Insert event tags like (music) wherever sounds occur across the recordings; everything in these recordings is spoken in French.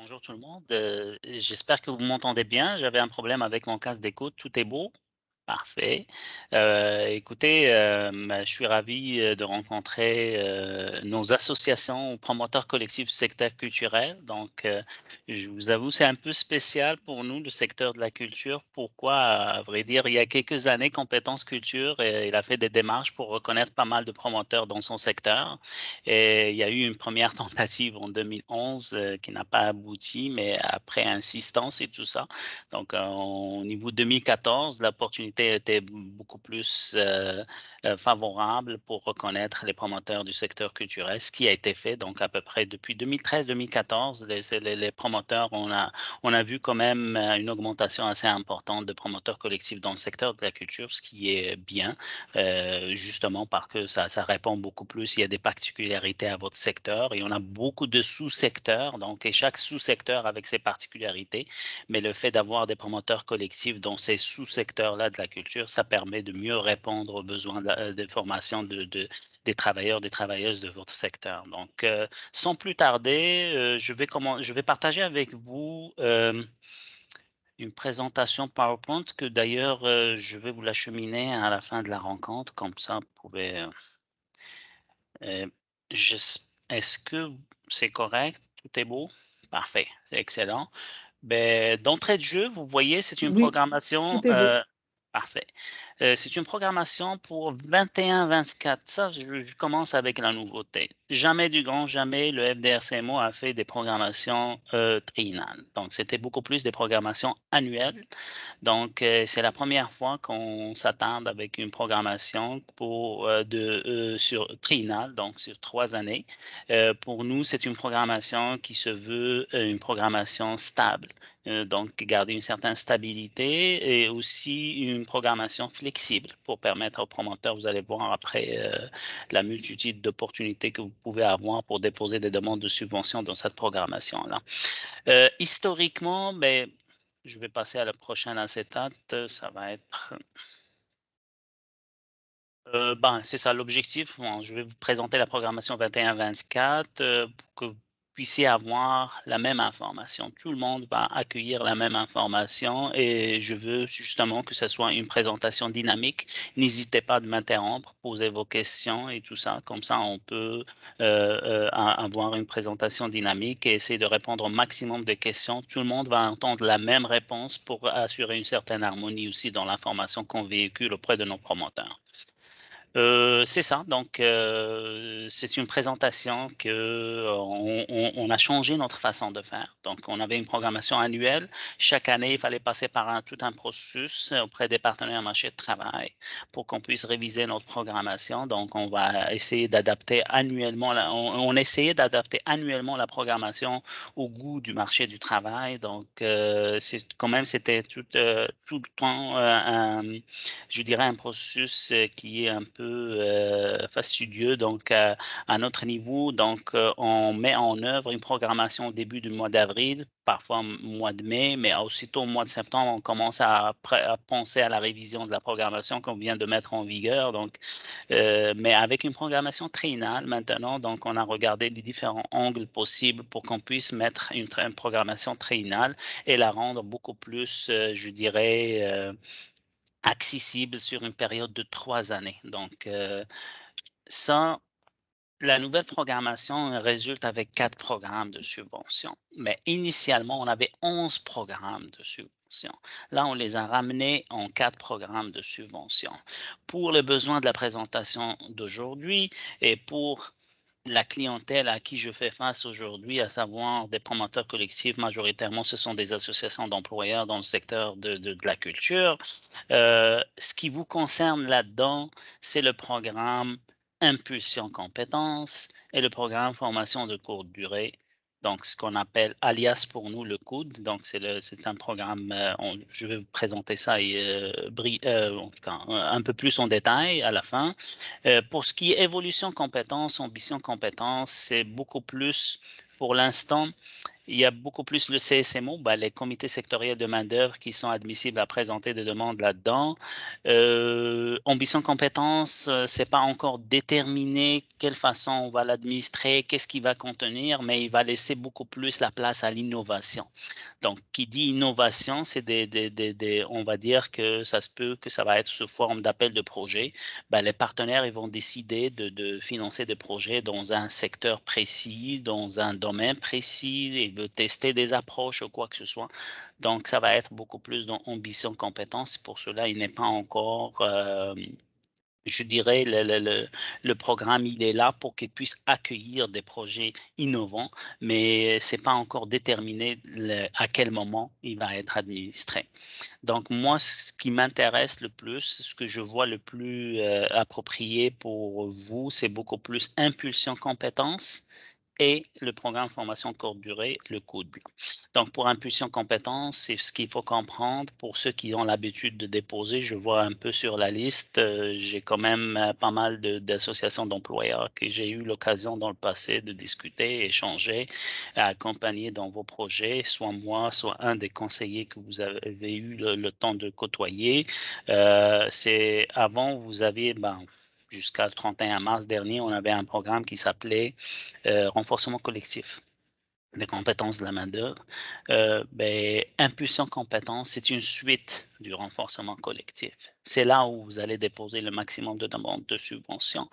bonjour tout le monde. Euh, j'espère que vous m'entendez bien. J'avais un problème avec mon casque d'écoute. Tout est beau. Parfait. Euh, écoutez, euh, ben, je suis ravi euh, de rencontrer nos associations promoteurs collectifs du secteur culturel. Donc, je vous avoue, c'est un peu spécial pour nous, le secteur de la culture. Pourquoi, à vrai dire, il y a quelques années, Compétences Culture, il a fait des démarches pour reconnaître pas mal de promoteurs dans son secteur. Et il y a eu une première (laughs) tentative en 2011 qui n'a pas abouti, mais après insistance et tout ça. Donc, au niveau 2014, l'opportunité était, beaucoup plus euh, euh, favorable pour reconnaître les promoteurs du secteur culturel, ce qui a été fait donc à peu près depuis 2013-2014. Les, promoteurs, on a, on a vu quand même euh, une augmentation assez importante de promoteurs collectifs dans le secteur de la culture, ce qui est bien, justement parce que ça, ça répond beaucoup plus. Il y a des particularités à votre secteur et on a beaucoup de sous-secteurs, donc et chaque sous-secteur avec ses particularités. Mais le fait d'avoir des promoteurs collectifs dans ces sous-secteurs-là de la culture, ça permet de mieux répondre aux besoins de, euh, de formation de, des travailleurs, des travailleuses de votre secteur. Donc, euh, sans plus tarder, euh, je, vais comment, je vais partager avec vous une présentation PowerPoint que d'ailleurs, je vais vous la cheminer à la fin de la rencontre. Comme ça, vous pouvez... Est-ce que c'est correct? Tout est beau? Parfait, c'est excellent. Ben, d'entrée de jeu, vous voyez, c'est une programmation hace Euh, c'est une programmation pour 21-24. Ça, je commence avec la nouveauté. Jamais du grand, jamais le FDRCMO a fait des programmations euh, triennales. Donc, c'était beaucoup plus des programmations annuelles. Donc, euh, c'est la première fois qu'on s'attend avec une programmation pour, euh, de, sur triennale, donc sur trois années. pour nous, c'est une programmation qui se veut une programmation stable. donc, garder une certaine stabilité et aussi une programmation flexible pour permettre aux promoteurs, vous allez voir après euh, la multitude d'opportunités que vous pouvez avoir pour déposer des demandes de subvention dans cette programmation-là. Euh, historiquement, mais ben, je vais passer à la prochaine acétate, ça va être... Euh, ben, c'est ça l'objectif. je vais vous présenter la programmation 21-24 pour que vous puissiez avoir la même information. Tout le monde va accueillir la même information et je veux justement que ce soit une présentation dynamique. N'hésitez pas de m'interrompre, poser vos questions et tout ça. Comme ça, on peut euh, euh, avoir une présentation dynamique et essayer de répondre au maximum de questions. Tout le monde va entendre la même réponse pour assurer une certaine harmonie aussi dans l'information qu'on véhicule auprès de nos promoteurs. Euh, c'est ça, donc euh, c'est une présentation que euh, on, a changé notre façon de faire. Donc on avait une programmation annuelle. Chaque année, il fallait passer par tout un processus auprès des partenaires marché de travail pour qu'on puisse réviser notre programmation. Donc on va essayer d'adapter annuellement, la, on, essayait d'adapter annuellement la programmation au goût du marché du travail. Donc c'est quand même c'était tout, tout le temps, je dirais, un processus qui est un peu peu euh, fastidieux. Donc, à, notre niveau, donc, euh, on met en œuvre une programmation au début du mois d'avril, parfois au mois de mai, mais aussitôt au mois de septembre, on commence à, à penser à la révision de la programmation qu'on vient de mettre en vigueur. Donc, euh, mais avec une programmation trinale maintenant, donc, on a regardé les différents angles possibles pour qu'on puisse mettre une, programmation triennale et la rendre beaucoup plus, euh, je dirais, accessible sur une période de trois années. Donc, ça, euh, la nouvelle programmation résulte avec quatre programmes de subvention. Mais initialement, on avait onze programmes de subvention. Là, on les a ramenés en quatre programmes de subvention. Pour les besoins de la présentation d'aujourd'hui et pour la clientèle à qui je fais face aujourd'hui, à savoir des promoteurs collectifs, majoritairement ce sont des associations d'employeurs dans le secteur de, la culture. Euh, ce qui vous concerne là-dedans, c'est le programme Impulsion Compétences et le programme Formation de courte durée donc ce qu'on appelle alias pour nous le coude. Donc c'est un programme, euh, je vais vous présenter ça et, euh, euh, un peu plus en détail à la fin. pour ce qui est évolution compétence, ambition compétence, c'est beaucoup plus pour l'instant il y a beaucoup plus le CSMO, ben, les comités sectoriels de main-d'œuvre qui sont admissibles à présenter des demandes là-dedans. Euh, ambition compétences, euh, c'est pas encore déterminé quelle façon on va l'administrer, qu'est-ce qu'il va contenir, mais il va laisser beaucoup plus la place à l'innovation. Donc, qui dit innovation, c'est des, des, des, on va dire que ça se peut que ça va être sous forme d'appel de projet. Ben, les partenaires, ils vont décider de, financer des projets dans un secteur précis, dans un domaine précis tester des approches ou quoi que ce soit. Donc, ça va être beaucoup plus dans ambition, compétence. Pour cela, il n'est pas encore, euh, je dirais, le, programme, il est là pour qu'il puisse accueillir des projets innovants, mais c'est pas encore déterminé à quel moment il va être administré. Donc, moi, ce qui m'intéresse le plus, ce que je vois le plus euh, approprié pour vous, c'est beaucoup plus impulsion, compétence et le programme formation courte durée, le COUD. Donc, pour impulsion compétence, c'est ce qu'il faut comprendre. Pour ceux qui ont l'habitude de déposer, je vois un peu sur la liste, euh, j'ai quand même euh, pas mal d'associations d'employeurs que j'ai eu l'occasion dans le passé de discuter, échanger, accompagner dans vos projets, soit moi, soit un des conseillers que vous avez eu le, temps de côtoyer. Euh, c'est avant, vous aviez... Ben, jusqu'à 31 mars dernier, on avait un programme qui s'appelait euh, Renforcement collectif des compétences de la main-d'œuvre. Euh, ben, impulsion compétences, c'est une suite du renforcement collectif. C'est là où vous allez déposer le maximum de demandes de subventions.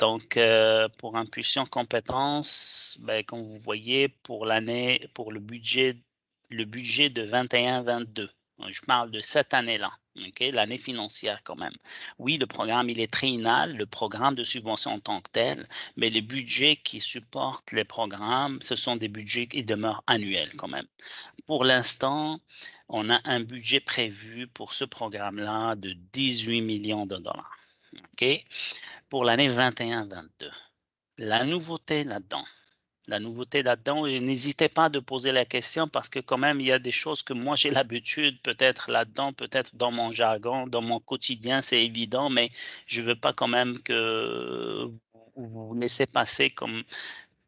Donc, euh, pour Impulsion compétences, ben, comme vous voyez, pour l'année, pour le budget, le budget de 21-22, je parle de cette année-là l'année financière quand même. Oui, le programme, il est triennal, le programme de subvention en tant que tel, mais les budgets qui supportent les programmes, ce sont des budgets qui demeurent annuels quand même. Pour l'instant, on a un budget prévu pour ce programme-là de 18 millions de dollars okay, pour l'année 21-22. La nouveauté là-dedans, la nouveauté là-dedans. n'hésitez pas de poser la question parce que quand même, il y a des choses que moi j'ai l'habitude peut-être là-dedans, peut-être dans mon jargon, dans mon quotidien, c'est évident, mais je ne veux pas quand même que vous, vous laissez passer comme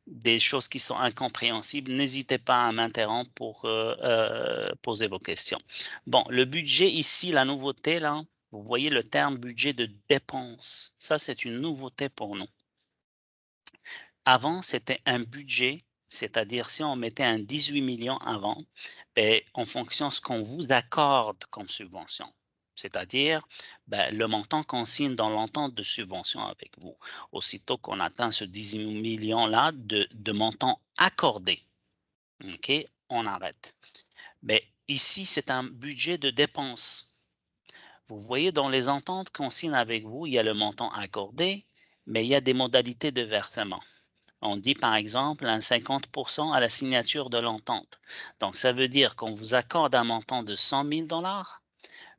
des choses qui sont incompréhensibles, n'hésitez pas à m'interrompre pour euh, euh, poser vos questions. Bon, le budget ici, la nouveauté là, vous voyez le terme budget de dépenses, Ça, c'est une nouveauté pour nous. Avant, c'était un budget, c'est-à-dire si on mettait un 18 millions avant, ben, en fonction de ce qu'on vous accorde comme subvention c'est-à-dire ben, le montant qu'on signe dans l'entente de subvention avec vous. Aussitôt qu'on atteint ce 18 millions-là de, montant accordé, OK, on arrête. Mais ben, ici, c'est un budget de dépenses. Vous voyez, dans les ententes qu'on signe avec vous, il y a le montant accordé, mais il y a des modalités de versement. On dit par exemple un 50% à la signature de l'entente. Donc ça veut dire qu'on vous accorde un montant de 100 000 dollars,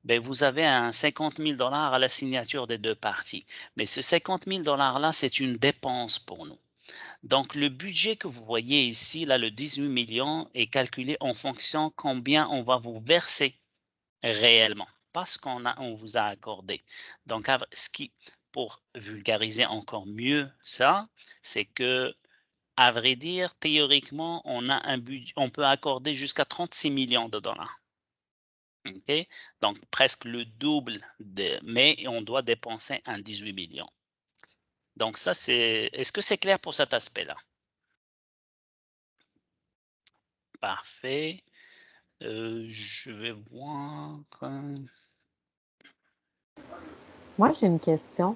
ben vous avez un 50 000 dollars à la signature des deux parties. Mais ce 50 000 dollars-là, c'est une dépense pour nous. Donc, le budget que vous voyez ici, là, le 18 millions, est calculé en fonction combien on va vous verser réellement, pas ce qu'on on vous a accordé. Donc, ce qui, pour vulgariser encore mieux ça, c'est que à vrai dire, théoriquement, on, a un on peut accorder jusqu'à 36 millions de dollars. Donc, presque le double, de, mais on doit dépenser un 18 millions. Donc, ça, c'est. Est-ce que c'est clair pour cet aspect-là? Parfait. Euh, je vais voir. Moi, j'ai une question.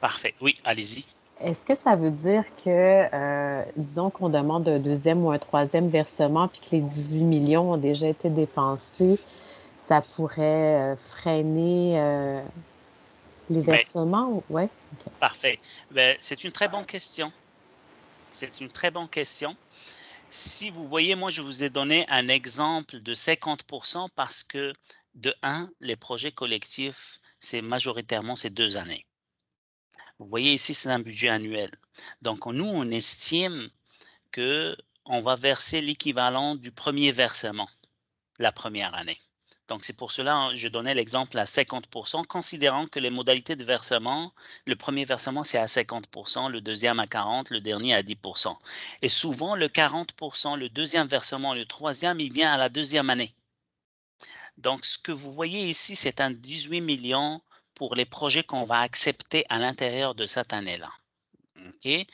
Parfait. Oui, allez-y. Est-ce que ça veut dire que, euh, disons qu'on demande un deuxième ou un troisième versement, puis que les 18 millions ont déjà été dépensés, ça pourrait euh, freiner euh, les ben versements? Oui. Parfait. Ben, c'est une très bonne question. C'est une très bonne question. Si vous voyez, moi, je vous ai donné un exemple de 50% parce que, de un, les projets collectifs, c'est majoritairement ces deux années. Vous voyez ici, c'est un budget annuel. Donc, nous, on estime qu'on va verser l'équivalent du premier versement la première année. Donc, c'est pour cela hein, je donnais l'exemple à 50 considérant que les modalités de versement, le premier versement, c'est à 50 le deuxième à 40 le dernier à 10 Et souvent, le 40 le deuxième versement, le troisième, il vient à la deuxième année. Donc, ce que vous voyez ici, c'est un 18 millions pour les projets qu'on va accepter à l'intérieur de cette année-là. OK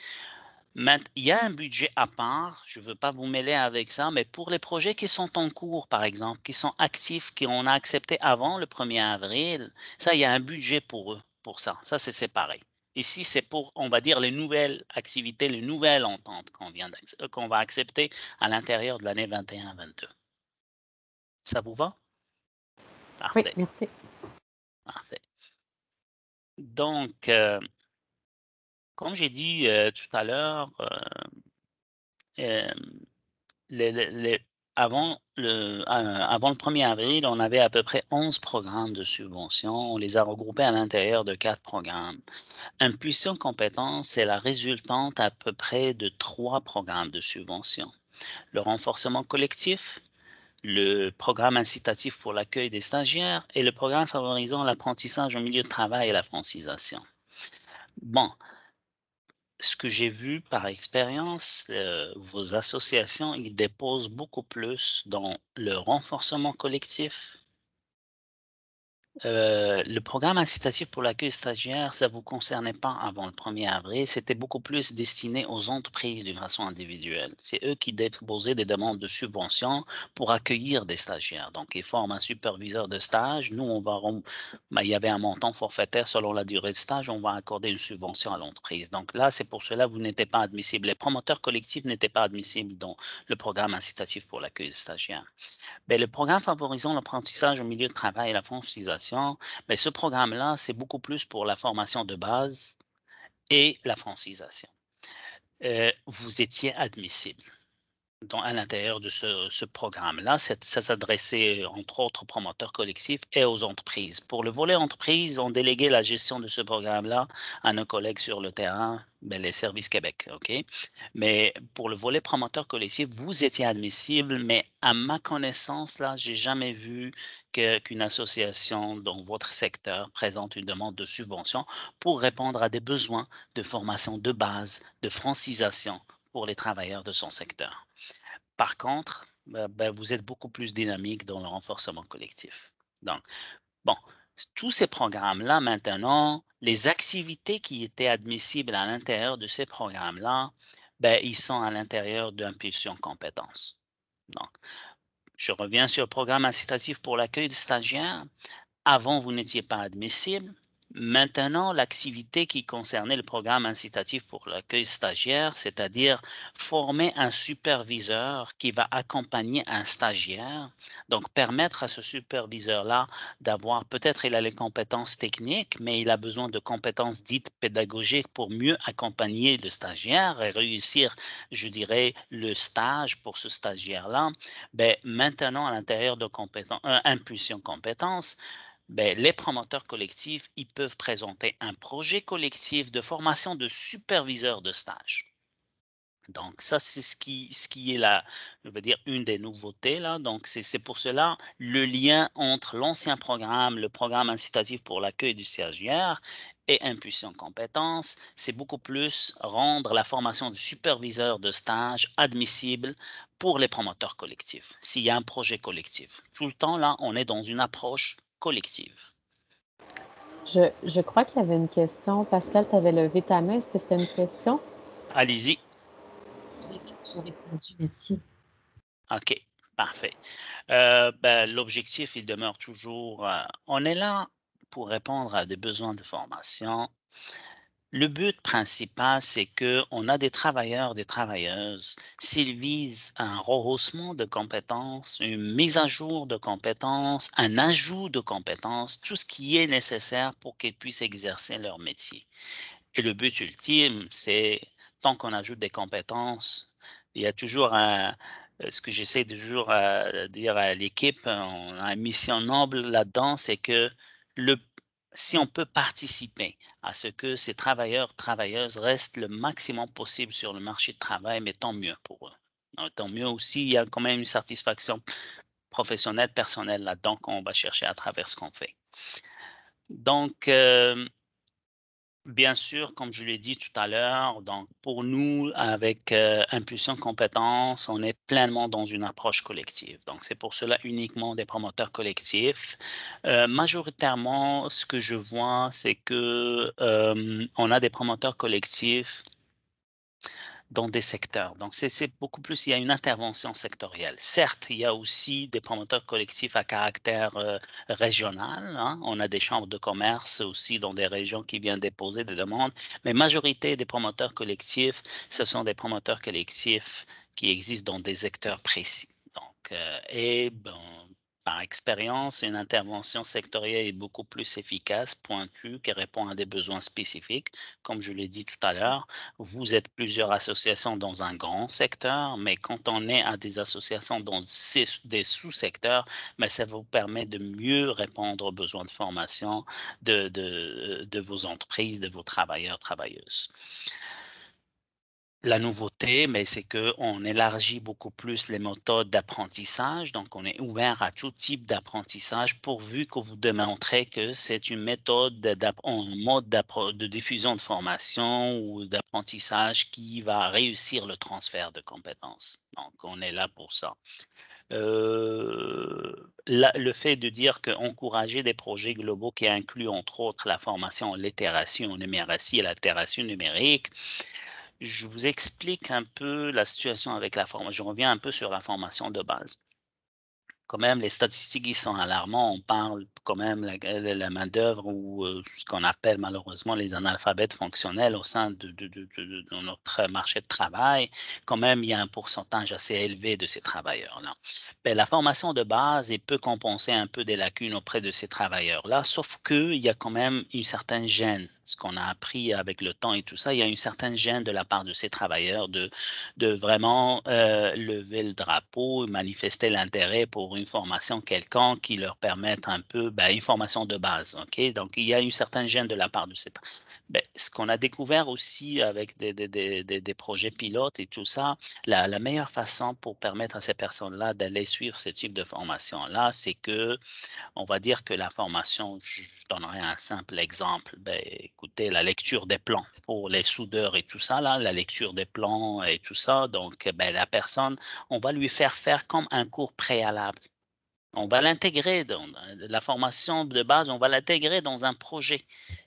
il y a un budget à part, je ne veux pas vous mêler avec ça, mais pour les projets qui sont en cours, par exemple, qui sont actifs, qui a acceptés avant le 1er avril, ça, il y a un budget pour eux, pour ça. Ça, c'est séparé. Ici, c'est pour, on va dire, les nouvelles activités, les nouvelles ententes qu'on euh, qu'on va accepter à l'intérieur de l'année 21-22. Ça vous va? Parfait. Oui, merci. Parfait. Donc, euh, comme j'ai dit euh, tout à l'heure, euh, avant, le, 1er avril, on avait à peu près 11 programmes de subvention. On les a regroupés à l'intérieur de quatre programmes. Impulsion compétence, c'est la résultante à peu près de trois programmes de subvention. Le renforcement collectif, le programme incitatif pour l'accueil des stagiaires et le programme favorisant l'apprentissage au milieu de travail et la francisation. Bon, ce que j'ai vu par expérience, euh, vos associations, ils déposent beaucoup plus dans le renforcement collectif, euh, le programme incitatif pour l'accueil stagiaire, ça ne vous concernait pas avant le 1er avril. C'était beaucoup plus destiné aux entreprises d'une façon individuelle. C'est eux qui déposaient des demandes de subventions pour accueillir des stagiaires. Donc, ils forment un superviseur de stage. Nous, on va, ben, il y avait un montant forfaitaire selon la durée de stage. On va accorder une subvention à l'entreprise. Donc là, c'est pour cela que vous n'étiez pas admissible. Les promoteurs collectifs n'étaient pas admissibles dans le programme incitatif pour l'accueil stagiaire. Mais ben, le programme favorisant l'apprentissage au milieu de travail et la francisation mais ben, ce programme-là, c'est beaucoup plus pour la formation de base et la francisation. Euh, vous étiez admissible à l'intérieur de ce, programme-là. Ça s'adressait euh, entre autres aux promoteurs collectifs et aux entreprises. Pour le volet entreprise, on déléguait la gestion de ce programme-là à nos collègues sur le terrain, ben, les services Québec. ok Mais pour le volet promoteur collectif, vous étiez admissible, mais à ma connaissance, là, j'ai jamais vu qu'une association dans votre secteur présente une demande de subvention pour répondre à des besoins de formation de base, de francisation pour les travailleurs de son secteur. Par contre, euh, ben, vous êtes beaucoup plus dynamique dans le renforcement collectif. Donc, bon, tous ces programmes-là, maintenant, les activités qui étaient admissibles à l'intérieur de ces programmes-là, ben, ils sont à l'intérieur d'impulsion compétences. Donc, je reviens sur le programme incitatif pour l'accueil de stagiaires. Avant, vous n'étiez pas admissible. Maintenant, l'activité qui concernait le programme incitatif pour l'accueil stagiaire, c'est-à-dire former un superviseur qui va accompagner un stagiaire, donc permettre à ce superviseur-là d'avoir peut-être il a les compétences techniques, mais il a besoin de compétences dites pédagogiques pour mieux accompagner le stagiaire et réussir, je dirais, le stage pour ce stagiaire-là. Ben, maintenant, à l'intérieur de compétences, euh, Impulsion Compétences, ben, les promoteurs collectifs, ils peuvent présenter un projet collectif de formation de superviseurs de stage. Donc, ça, c'est ce qui, ce qui est la, je veux dire, une des nouveautés. Là. Donc, c'est pour cela le lien entre l'ancien programme, le programme incitatif pour l'accueil du stagiaire et impulsion compétences, c'est beaucoup plus rendre la formation du superviseur de stage admissible pour les promoteurs collectifs, s'il y a un projet collectif. Tout le temps, là, on est dans une approche collective. Je, crois qu'il y avait une question. Pascal, tu avais levé ta main. Est-ce que c'était une question? Allez-y. merci. OK, parfait. Euh, ben, l'objectif, il demeure toujours, euh, on est là pour répondre à des besoins de formation, le but principal, c'est qu'on a des travailleurs, des travailleuses. S'ils visent un rehaussement de compétences, une mise à jour de compétences, un ajout de compétences, tout ce qui est nécessaire pour qu'ils puissent exercer leur métier. Et le but ultime, c'est tant qu'on ajoute des compétences, il y a toujours un, euh, ce que j'essaie toujours euh, de dire à l'équipe, euh, on a une mission noble là-dedans, c'est que le si on peut participer à ce que ces travailleurs, travailleuses restent le maximum possible sur le marché de travail, mais tant mieux pour eux. tant mieux aussi, il y a quand même une satisfaction professionnelle, personnelle là-dedans qu'on va chercher à travers ce qu'on fait. Donc, euh, Bien sûr, comme je l'ai dit tout à l'heure, donc pour nous, avec euh, Impulsion Compétences, on est pleinement dans une approche collective. Donc, c'est pour cela uniquement des promoteurs collectifs. Euh, majoritairement, ce que je vois, c'est que euh, on a des promoteurs collectifs dans des secteurs. Donc, c'est beaucoup plus, il y a une intervention sectorielle. Certes, il y a aussi des promoteurs collectifs à caractère euh, régional. Hein. On a des chambres de commerce aussi dans des régions qui viennent déposer des demandes. Mais majorité des promoteurs collectifs, ce sont des promoteurs collectifs qui existent dans des secteurs précis. Donc, euh, et bon, par expérience, une intervention sectorielle est beaucoup plus efficace, pointue, qui répond à des besoins spécifiques. Comme je l'ai dit tout à l'heure, vous êtes plusieurs associations dans un grand secteur, mais quand on est à des associations dans des sous-secteurs, mais ça vous permet de mieux répondre aux besoins de formation de, de, de vos entreprises, de vos travailleurs, travailleuses. La nouveauté, mais c'est qu'on élargit beaucoup plus les méthodes d'apprentissage, donc on est ouvert à tout type d'apprentissage pourvu que vous démontrez que c'est une méthode, un mode de diffusion de formation ou d'apprentissage qui va réussir le transfert de compétences. Donc on est là pour ça. Euh, le fait de dire qu'encourager des projets globaux qui incluent entre autres la formation en littératie en numératie et l'altération numérique, je vous explique un peu la situation avec la formation. Je reviens un peu sur la formation de base. Quand même, les statistiques ils sont alarmantes. On parle quand même la, main-d'œuvre ou euh, ce qu'on appelle malheureusement les analphabètes fonctionnels au sein de, notre marché de travail, quand même, il y a un pourcentage assez élevé de ces travailleurs-là. Mais ben, la formation de base elle peut compenser un peu des lacunes auprès de ces travailleurs-là, sauf qu'il y a quand même une certaine gêne ce qu'on a appris avec le temps et tout ça, il y a une certaine gêne de la part de ces travailleurs de, de vraiment euh, lever le drapeau, manifester l'intérêt pour une formation quelconque qui leur permette un peu ben, une formation de base. Donc, il y a une certaine gêne de la part de cette. Ben, ce qu'on a découvert aussi avec des, projets pilotes et tout ça, la, la meilleure façon pour permettre à ces personnes-là d'aller suivre ce type de formation-là, c'est que, on va dire que la formation, je donnerai un simple exemple, ben, écoutez, la lecture des plans pour les soudeurs et tout ça, là, la lecture des plans et tout ça, donc ben, la personne, on va lui faire faire comme un cours préalable on va l'intégrer dans la formation de base, on va l'intégrer dans un projet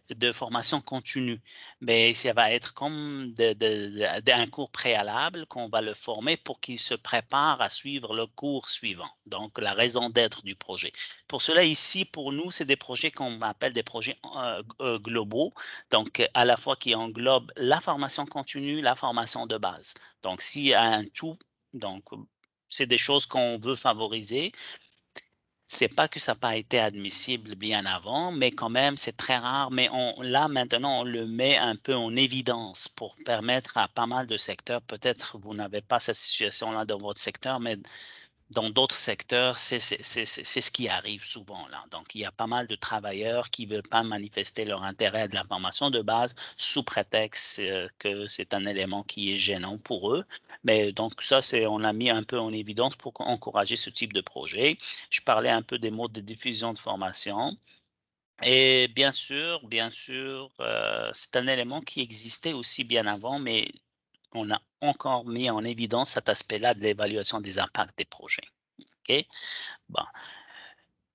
de formation continue. Mais ça va être comme un cours préalable qu'on va le former pour qu'il se prépare à suivre le cours suivant, donc la raison d'être du projet. Pour cela, ici, pour nous, c'est des projets qu'on appelle des projets euh, euh, globaux, donc à la fois qui englobent la formation continue, la formation de base. Donc, s'il y a un tout, donc c'est des choses qu'on veut favoriser, c'est pas que ça n'a pas été admissible bien avant, mais quand même, c'est très rare. Mais on, là, maintenant, on le met un peu en évidence pour permettre à pas mal de secteurs, peut-être vous n'avez pas cette situation-là dans votre secteur, mais dans d'autres secteurs, c'est ce qui arrive souvent. Là. Donc, il y a pas mal de travailleurs qui ne veulent pas manifester leur intérêt de la formation de base sous prétexte euh, que c'est un élément qui est gênant pour eux. Mais euh, donc, ça, on l'a mis un peu en évidence pour encourager ce type de projet. Je parlais un peu des modes de diffusion de formation. Et bien sûr, bien sûr, euh, c'est un élément qui existait aussi bien avant, mais on a encore mis en évidence cet aspect-là de l'évaluation des impacts des projets. Okay? Bon.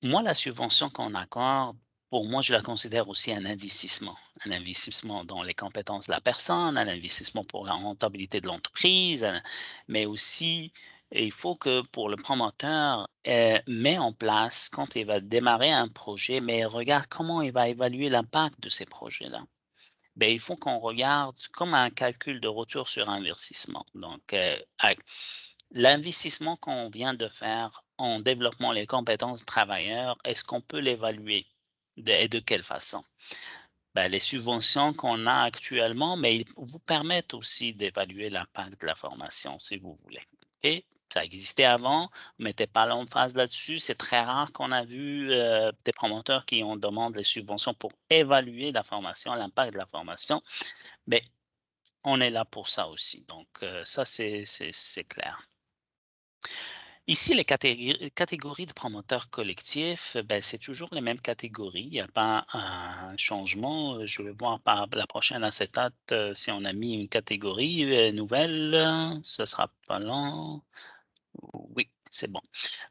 Moi, la subvention qu'on accorde, pour moi, je la considère aussi un investissement. Un investissement dans les compétences de la personne, un investissement pour la rentabilité de l'entreprise, mais aussi, il faut que pour le promoteur, euh, met en place, quand il va démarrer un projet, mais regarde comment il va évaluer l'impact de ces projets-là. Ben, il faut qu'on regarde comme un calcul de retour sur investissement. Donc, euh, l'investissement qu'on vient de faire en développement les compétences travailleurs, est-ce qu'on peut l'évaluer et de quelle façon? Ben, les subventions qu'on a actuellement, mais ils vous permettent aussi d'évaluer l'impact de la formation, si vous voulez ça existait avant, on ne mettait pas l'emphase là-dessus. C'est très rare qu'on a vu euh, des promoteurs qui ont demandé les subventions pour évaluer la formation, l'impact de la formation. Mais on est là pour ça aussi. Donc, euh, ça, c'est clair. Ici, les catégories de promoteurs collectifs, ben, c'est toujours les mêmes catégories. Il n'y a pas un changement. Je vais voir par la prochaine acétate euh, si on a mis une catégorie nouvelle. Ce sera pas long. we c'est bon.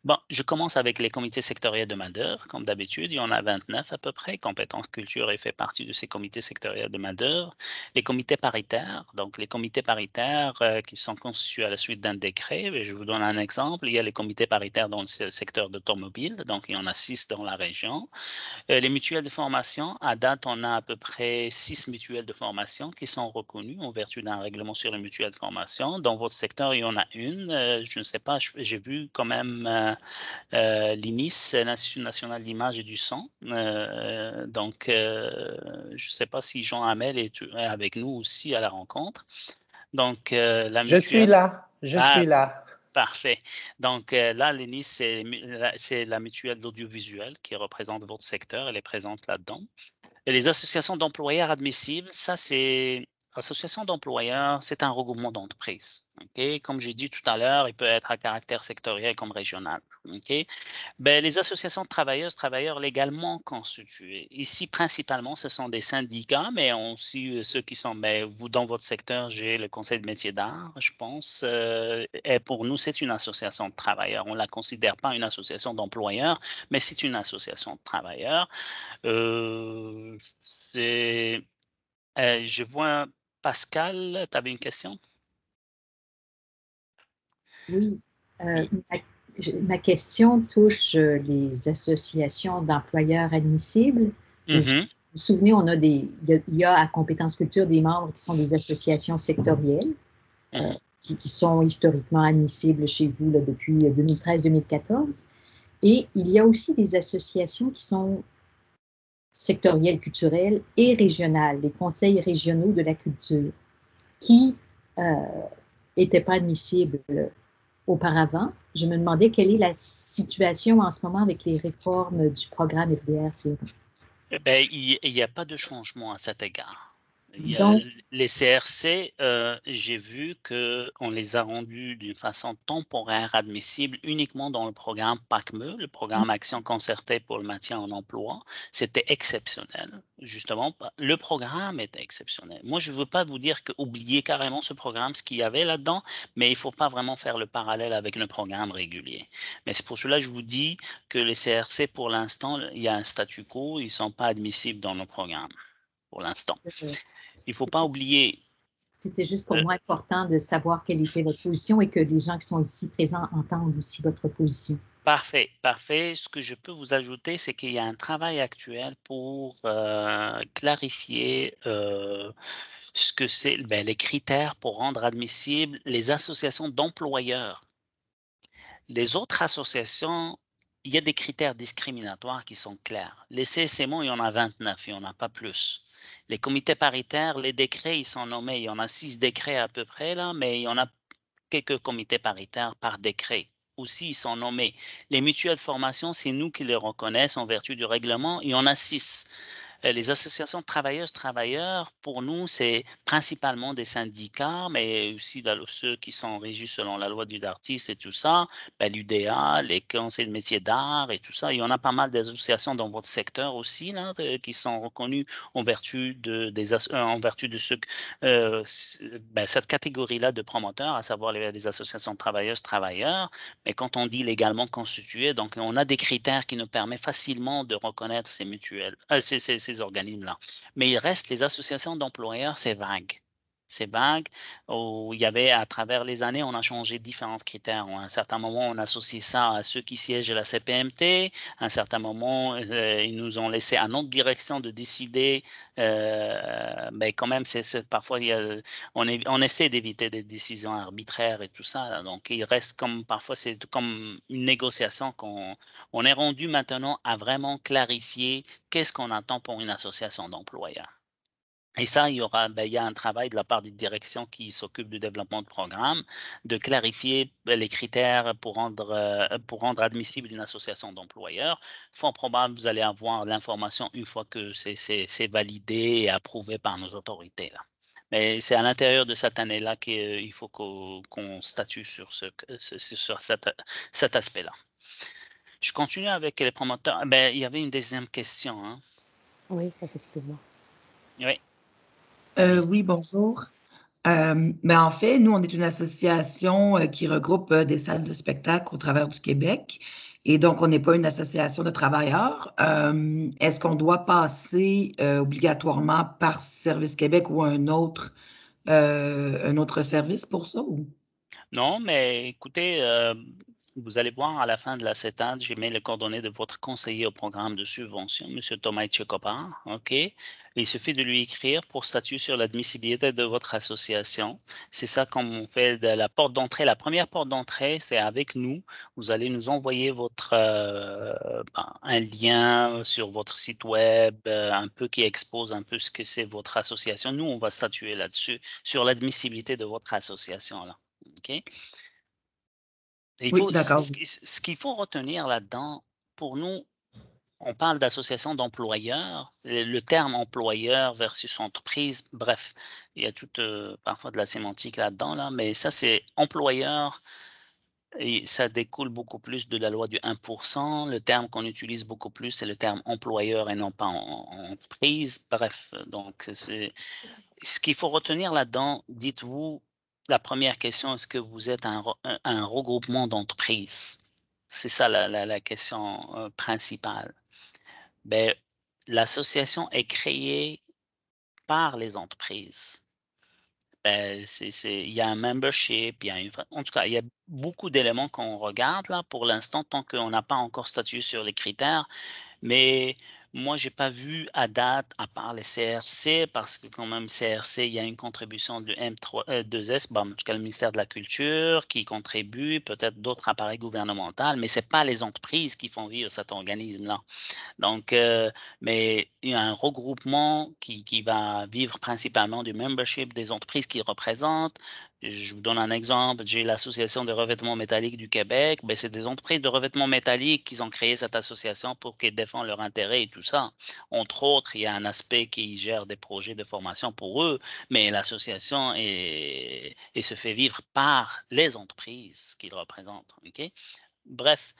Bon, je commence avec les comités sectoriels de main Comme d'habitude, il y en a 29 à peu près. compétence culture et fait partie de ces comités sectoriels de main Les comités paritaires, donc les comités paritaires euh, qui sont constitués à la suite d'un décret. Et je vous donne un exemple. Il y a les comités paritaires dans le secteur d'automobile, donc il y en a six dans la région. Euh, les mutuelles de formation, à date, on a à peu près six mutuelles de formation qui sont reconnues en vertu d'un règlement sur les mutuelles de formation. Dans votre secteur, il y en a une. Euh, je ne sais pas, j'ai vu quand même l'INIS, euh, euh, l'Institut national de l'image et du Sang. Euh, donc, je ne sais pas si Jean Hamel est avec nous aussi à la rencontre. Donc, la Je suis là, je ah, suis là. Parfait. Donc là, l'INIS, c'est la, mutuelle de l'audiovisuel qui représente votre secteur, elle est présente là-dedans. les associations d'employeurs admissibles, ça c'est Association d'employeurs, c'est un regroupement d'entreprises. Comme j'ai dit tout à l'heure, il peut être à caractère sectoriel comme régional. Ok, ben, les associations de travailleuses, travailleurs légalement constituées. Ici, principalement, ce sont des syndicats, mais aussi euh, ceux qui sont, mais ben, vous, dans votre secteur, j'ai le Conseil de métier d'art, je pense. Euh, et pour nous, c'est une association de travailleurs. On ne la considère pas une association d'employeurs, mais c'est une association de travailleurs. Euh, je vois Pascal, tu avais une question? Oui. Euh, ma, question touche euh, les associations d'employeurs admissibles. Vous vous souvenez, on a des, il y a, à Compétence Culture des membres qui sont des associations sectorielles. Euh, mm-hmm. qui, sont historiquement admissibles chez vous depuis 2013-2014. Et il y a aussi des associations qui sont sectoriel culturel et régional, les conseils régionaux de la culture, qui n'étaient euh, pas admissibles auparavant. Je me demandais quelle est la situation en ce moment avec les réformes du programme fdr eh ben, il n'y a pas de changement à cet égard les CRC, euh, j'ai vu qu'on les a rendus d'une façon temporaire admissibles uniquement dans le programme PACME, le programme mmh. Action concertée pour le maintien en emploi. C'était exceptionnel, justement. Le programme était exceptionnel. Moi, je ne veux pas vous dire qu'oubliez carrément ce programme, ce qu'il y avait là-dedans, mais il ne faut pas vraiment faire le parallèle avec le programme régulier. Mais c'est pour cela que je vous dis que les CRC, pour l'instant, il y a un statu quo, ils ne sont pas admissibles dans nos programmes, pour l'instant il ne faut pas oublier. C'était juste pour euh, moi important de savoir quelle était votre position et que les gens qui sont ici présents entendent aussi votre position. Parfait, parfait. Ce que je peux vous ajouter, c'est qu'il y a un travail actuel pour euh, clarifier euh, ce que c'est ben, les critères pour rendre admissibles les associations d'employeurs. Les autres associations il y a des critères discriminatoires qui sont clairs. Les CSMO, il y en a 29, il n'y en a pas plus. Les comités paritaires, les décrets, ils sont nommés. Il y en a six décrets à peu près là, mais il y en a quelques comités paritaires par décret. Aussi, ils sont nommés. Les mutuelles de formation, c'est nous qui les reconnaissons en vertu du règlement. Il y en a six. Euh, les associations travailleuses, travailleurs, pour nous, c'est principalement des syndicats, mais aussi ceux qui sont régis selon la loi du d'artiste et tout ça, ben, l'UDA, les conseils de métiers d'art et tout ça. Il y en a pas mal d'associations dans votre secteur aussi, là, qui sont reconnues en vertu de, euh, ce, euh, ben, cette catégorie-là de promoteurs, à savoir les, associations travailleuses, travailleurs. Mais quand on dit légalement constituées, donc on a des critères qui nous permettent facilement de reconnaître ces mutuelles, ces, organismes-là. Mais il reste les associations d'employeurs, c'est vague ces vagues où il y avait à travers les années, on a changé différents critères. À un certain moment, on associe ça à ceux qui siègent à la CPMT. À un certain moment, euh, ils nous ont laissé à notre direction de décider. mais euh, ben, quand même, parfois, on, on essaie d'éviter des décisions arbitraires et tout ça. Donc, il reste comme parfois, c'est comme une négociation qu'on on est rendu maintenant à vraiment clarifier qu'est-ce qu'on attend pour une association d'employeurs. Et ça, il y aura ben, il y a un travail de la part des directions qui s'occupent du développement de programmes, de clarifier ben, les critères pour rendre, euh, pour rendre admissible une association d'employeurs. Fort probable, vous allez avoir l'information une fois que c'est validé et approuvé par nos autorités. Là. Mais c'est à l'intérieur de cette année-là qu'il euh, faut qu'on statue sur, ce, sur cet, aspect-là. Je continue avec les promoteurs. Ben, il y avait une deuxième question. Hein. Oui, effectivement. Oui. Euh, oui, bonjour. Euh, mais en fait, nous, on est une association euh, qui regroupe des salles de spectacle au travers du Québec. Et donc, on n'est pas une association de travailleurs. Est-ce qu'on doit passer obligatoirement par Service Québec ou un autre, un autre service pour ça? Non, mais écoutez, vous allez voir à la fin de la séance, j'ai mis les coordonnées de votre conseiller au programme de subvention, M. Thomas Tchekopa, OK? Il suffit de lui écrire pour statut sur l'admissibilité de votre association. C'est ça comme on fait de la porte d'entrée. La première porte d'entrée, c'est avec nous. Vous allez nous envoyer votre, euh, ben, un lien sur votre site web, euh, un peu qui expose un peu ce que c'est votre association. Nous, on va statuer là-dessus, sur l'admissibilité de votre association. Là. OK? ce qu'il faut retenir là-dedans, pour nous, on parle d'association d'employeurs, le terme employeur versus entreprise, bref, il y a euh, parfois de la sémantique là-dedans, là, mais ça c'est employeur, et ça découle beaucoup plus de la loi du 1%. Le terme qu'on utilise beaucoup plus, c'est le terme employeur et non pas entreprise. Bref, donc c'est ce qu'il faut retenir là-dedans. Dites-vous la première question, est-ce que vous êtes un, regroupement d'entreprises C'est ça la, question euh, principale. Ben, L'association est créée par les entreprises. Ben, il y a un membership, il y a une, en tout cas, il y a beaucoup d'éléments qu'on regarde là pour l'instant, tant qu'on n'a pas encore statué sur les critères. Mais moi, je n'ai pas vu à date, à part les CRC, parce que quand même, CRC, il y a une contribution de M2S, euh, en tout cas le ministère de la Culture, qui contribue, peut-être d'autres appareils gouvernementaux, mais ce n'est pas les entreprises qui font vivre cet organisme-là. Donc, euh, mais il y a un regroupement qui, qui va vivre principalement du membership des entreprises qui représentent, je vous donne un exemple, j'ai l'Association de revêtements métalliques du Québec, ben c'est des entreprises de revêtements métalliques qui ont créé cette association pour qu'elles défendent leurs intérêts et tout ça. Entre autres, il y a un aspect qui gère des projets de formation pour eux, mais l'association est, se fait vivre par les entreprises qu'ils représentent. Ok. Bref,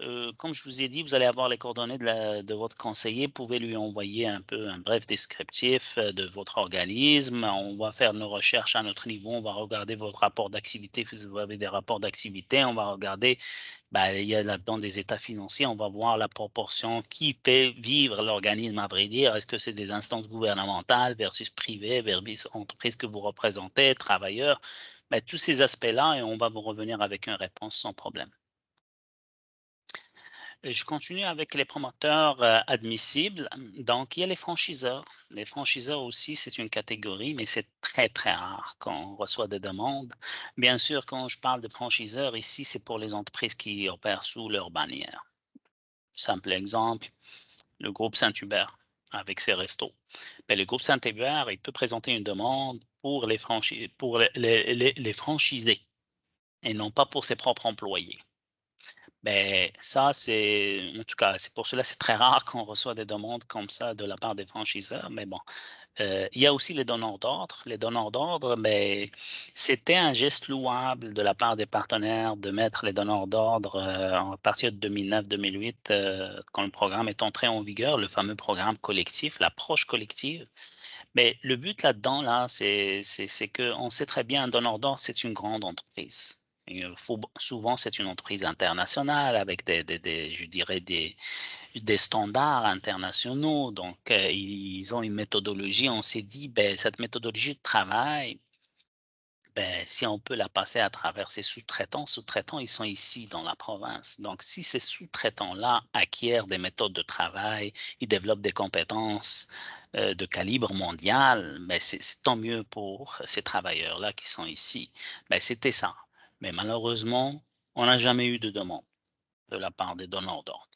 euh, comme je vous ai dit, vous allez avoir les coordonnées de, votre conseiller. Vous pouvez lui envoyer un peu un bref descriptif euh, de votre organisme. On va faire nos recherches à notre niveau. On va regarder votre rapport d'activité. vous avez des rapports d'activité, on va regarder, ben, il y a là-dedans des états financiers. On va voir la proportion qui fait vivre l'organisme, à vrai dire. Est-ce que c'est des instances gouvernementales versus privées, versus entreprises que vous représentez, travailleurs? Ben, tous ces aspects-là, et on va vous revenir avec une réponse sans problème. Je continue avec les promoteurs euh, admissibles. Donc, il y a les franchiseurs. Les franchiseurs aussi, c'est une catégorie, mais c'est très, très rare qu'on reçoit des demandes. Bien sûr, quand je parle de franchiseurs, ici, c'est pour les entreprises qui opèrent sous leur bannière. Simple exemple, le groupe Saint-Hubert avec ses restos. Mais le groupe Saint-Hubert, il peut présenter une demande pour les, pour les franchisés et non pas pour ses propres employés. Mais ben, ça, c'est, en tout cas, c'est pour cela, c'est très rare qu'on reçoive des demandes comme ça de la part des franchiseurs. Mais bon, euh, il y a aussi les donneurs d'ordre. Les donneurs d'ordre, mais ben, c'était un geste louable de la part des partenaires de mettre les donneurs d'ordre euh, à partir de 2009-2008, euh, quand le programme est entré en vigueur, le fameux programme collectif, l'approche collective. Mais le but là-dedans, là, c'est qu'on sait très bien, un donneur d'ordre, c'est une grande entreprise euh, faut, souvent, c'est une entreprise internationale avec des, je dirais, des, des, standards internationaux. Donc, euh, ils ont une méthodologie. On s'est dit, ben, cette méthodologie de travail, ben, si on peut la passer à travers ces sous-traitants, sous-traitants, ils sont ici dans la province. Donc, si ces sous-traitants-là acquièrent des méthodes de travail, ils développent des compétences euh, de calibre mondial, Mais ben, c'est tant mieux pour ces travailleurs-là qui sont ici. Mais ben, C'était ça. Mais malheureusement, on n'a jamais eu de demande de la part des donneurs d'ordre.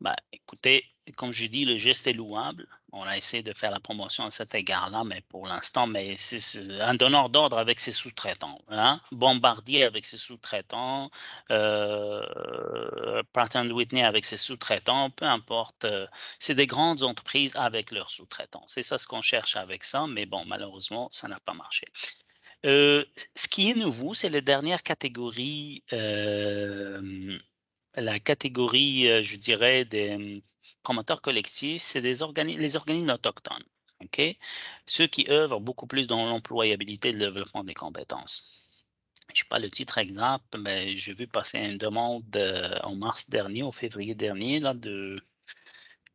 Ben, écoutez, comme je dis, le geste est louable. On a essayé de faire la promotion à cet égard-là, mais pour l'instant, mais c'est un donneur d'ordre avec ses sous-traitants, hein. Bombardier avec ses sous-traitants, euh, Pratt Whitney avec ses sous-traitants, peu importe. Euh, c'est des grandes entreprises avec leurs sous-traitants. C'est ça ce qu'on cherche avec ça, mais bon, malheureusement, ça n'a pas marché. Euh, ce qui est nouveau, c'est la dernière catégorie, euh, la catégorie, euh, je dirais, des hum, promoteurs collectifs, c'est les organismes autochtones, ceux qui œuvrent beaucoup plus dans l'employabilité et le développement des compétences je sais pas le titre exact, mais j'ai vu passer une demande en mars dernier, en février dernier, là, de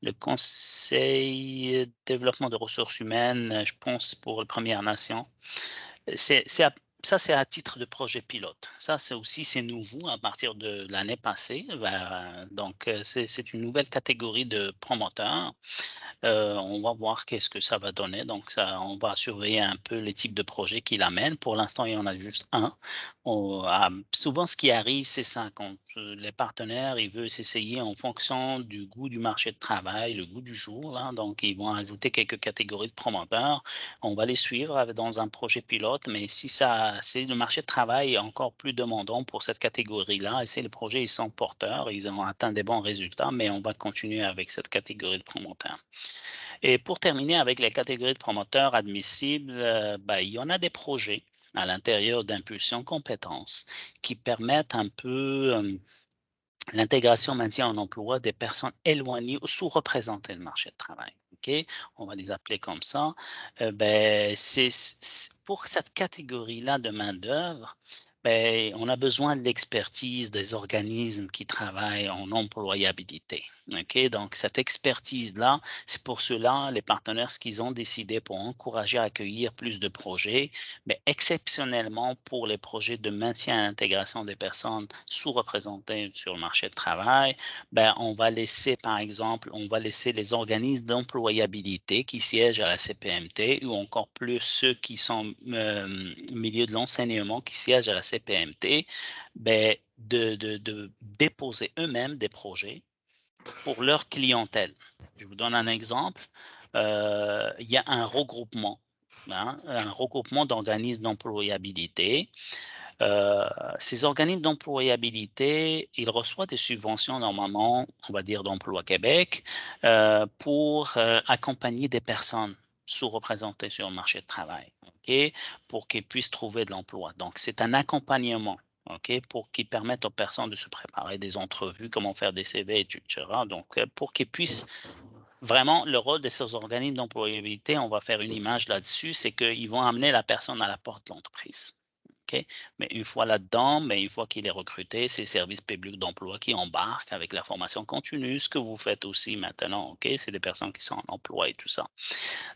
le Conseil développement de ressources humaines, je pense, pour les Premières Nations ça, c'est à titre de projet pilote. Ça, c'est aussi c'est nouveau à partir de l'année passée. Ben, donc, euh, c'est une nouvelle catégorie de promoteurs. Euh, on va voir qu'est-ce que ça va donner. Donc, ça, on va surveiller un peu les types de projets qu'il amène. Pour l'instant, il y en a juste un. Ah, souvent, ce qui arrive, c'est 50. Euh, les partenaires, ils veulent s'essayer en fonction du goût du marché de travail, le goût du jour. Hein. Donc, ils vont ajouter quelques catégories de promoteurs. On va les suivre dans un projet pilote, mais si ça, c'est le marché de travail est encore plus demandant pour cette catégorie-là, et si les projets sont porteurs, ils ont atteint des bons résultats, mais on va continuer avec cette catégorie de promoteurs. Et pour terminer avec les catégories de promoteurs admissibles, euh, ben, il y en a des projets à l'intérieur d'impulsions compétences qui permettent un peu l'intégration maintien en emploi des personnes éloignées ou sous-représentées du marché de travail. On va les appeler comme ça. Euh, ben, c'est, pour cette catégorie-là de main-d'œuvre, ben, on a besoin de l'expertise des organismes qui travaillent en employabilité donc, cette expertise-là, c'est pour cela les partenaires, ce qu'ils ont décidé pour encourager à accueillir plus de projets, mais exceptionnellement pour les projets de maintien et intégration des personnes sous-représentées sur le marché de travail, ben, on va laisser, par exemple, on va laisser les organismes d'employabilité qui siègent à la CPMT ou encore plus ceux qui sont au euh, milieu de l'enseignement qui siègent à la CPMT, ben, de déposer eux-mêmes des projets pour leur clientèle. Je vous donne un exemple. Euh, il y a un regroupement, hein, un regroupement d'organismes d'employabilité. Euh, ces organismes d'employabilité, ils reçoivent des subventions normalement, on va dire d'emploi Québec, euh, pour accompagner des personnes sous-représentées sur le marché de travail, OK, pour qu'ils puissent trouver de l'emploi. Donc, c'est un accompagnement OK, pour qu'ils permettent aux personnes de se préparer des entrevues, comment faire des CV, etc. Donc, euh, pour qu'ils puissent vraiment, le rôle de ces organismes d'employabilité, on va faire une image là-dessus, c'est qu'ils vont amener la personne à la porte de l'entreprise. Mais une fois là-dedans, mais une fois qu'il est recruté, c'est Service public d'emploi qui embarque avec la formation continue, ce que vous faites aussi maintenant, OK? C'est des personnes qui sont en emploi et tout ça.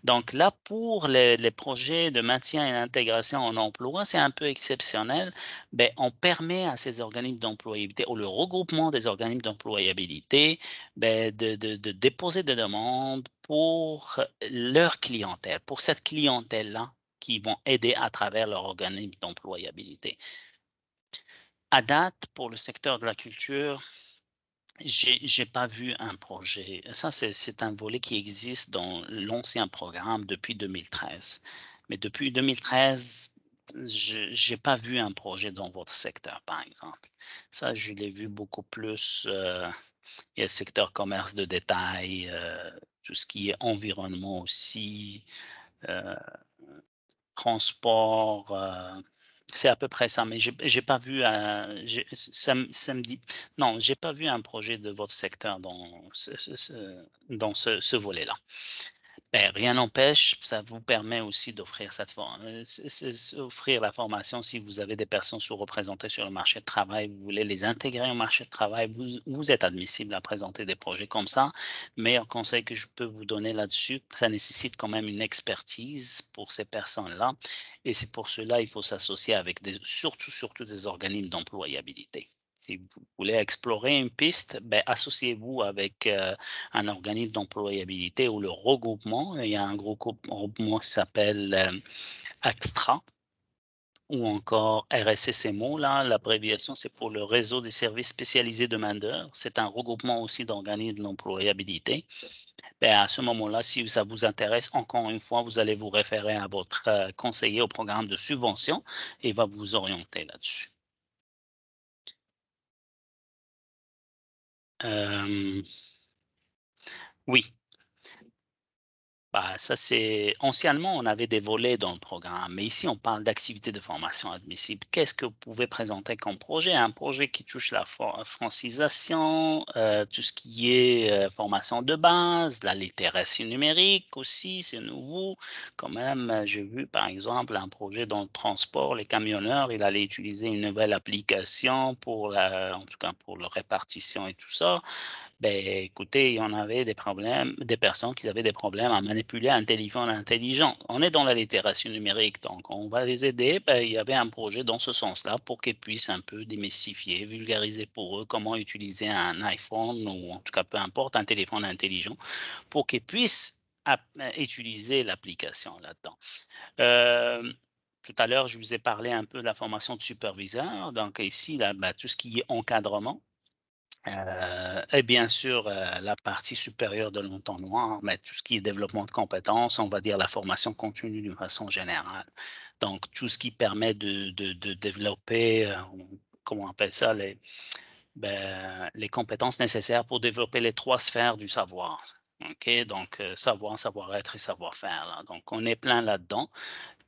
Donc là, pour les, projets de maintien et d'intégration en emploi, c'est un peu exceptionnel, mais ben, on permet à ces organismes d'employabilité ou le regroupement des organismes d'employabilité ben, de déposer des demandes pour leur clientèle, pour cette clientèle-là qui vont aider à travers leur organisme d'employabilité. À date, pour le secteur de la culture, j'ai pas vu un projet. Ça, c'est un volet qui existe dans l'ancien programme depuis 2013. Mais depuis 2013, je n'ai pas vu un projet dans votre secteur, par exemple. Ça, je l'ai vu beaucoup plus. Euh, il y a le secteur commerce de détail, euh, tout ce qui est environnement aussi, euh, transport, euh, c'est à peu près ça, mais j'ai pas vu un, euh, ça, non, j'ai pas vu un projet de votre secteur dans ce, dans ce volet-là. Ben, rien n'empêche, ça vous permet aussi d'offrir cette euh, offrir la formation si vous avez des personnes sous-représentées sur le marché de travail, vous voulez les intégrer au marché de travail, vous, êtes admissible à présenter des projets comme ça. Mais un conseil que je peux vous donner là-dessus, ça nécessite quand même une expertise pour ces personnes-là et c'est pour cela qu'il faut s'associer avec surtout, surtout des organismes d'employabilité si vous voulez explorer une piste, ben, associez-vous avec euh, un organisme d'employabilité ou le regroupement. Il y a un gros regroupement qui s'appelle euh, AXTRA ou encore RSSMO. Là, l'abréviation, c'est pour le réseau des services spécialisés de main C'est un regroupement aussi d'organismes d'employabilité. Ben, à ce moment-là, si ça vous intéresse, encore une fois, vous allez vous référer à votre euh, conseiller au programme de subvention et il va vous orienter là-dessus. Euh, oui, bah, ça, c'est anciennement, on avait des volets dans le programme, mais ici, on parle d'activités de formation admissible. Qu'est-ce que vous pouvez présenter comme projet Un projet qui touche la francisation, euh, tout ce qui est euh, formation de base, la littératie numérique aussi, c'est nouveau. Quand même, euh, j'ai vu par exemple un projet dans le transport, les camionneurs, il allait utiliser une nouvelle application pour en tout cas pour la répartition et tout ça. Ben, écoutez, il y en avait des problèmes, des personnes qui avaient des problèmes à manipuler un téléphone intelligent. On est dans la littératie numérique, donc on va les aider. Ben, il y avait un projet dans ce sens-là pour qu'ils puissent un peu démystifier, vulgariser pour eux comment utiliser un iPhone ou en tout cas peu importe un téléphone intelligent pour qu'ils puissent utiliser l'application là-dedans. Euh, tout à l'heure, je vous ai parlé un peu de la formation de superviseur. Donc ici, là, ben, tout ce qui est encadrement, euh, et bien sûr, euh, la partie supérieure de l'entonnoir mais tout ce qui est développement de compétences, on va dire la formation continue d'une façon générale. Donc, tout ce qui permet de, de, développer, euh, comment on appelle ça, les, ben, les compétences nécessaires pour développer les trois sphères du savoir. OK, donc savoir, savoir-être et savoir-faire. Donc, on est plein là-dedans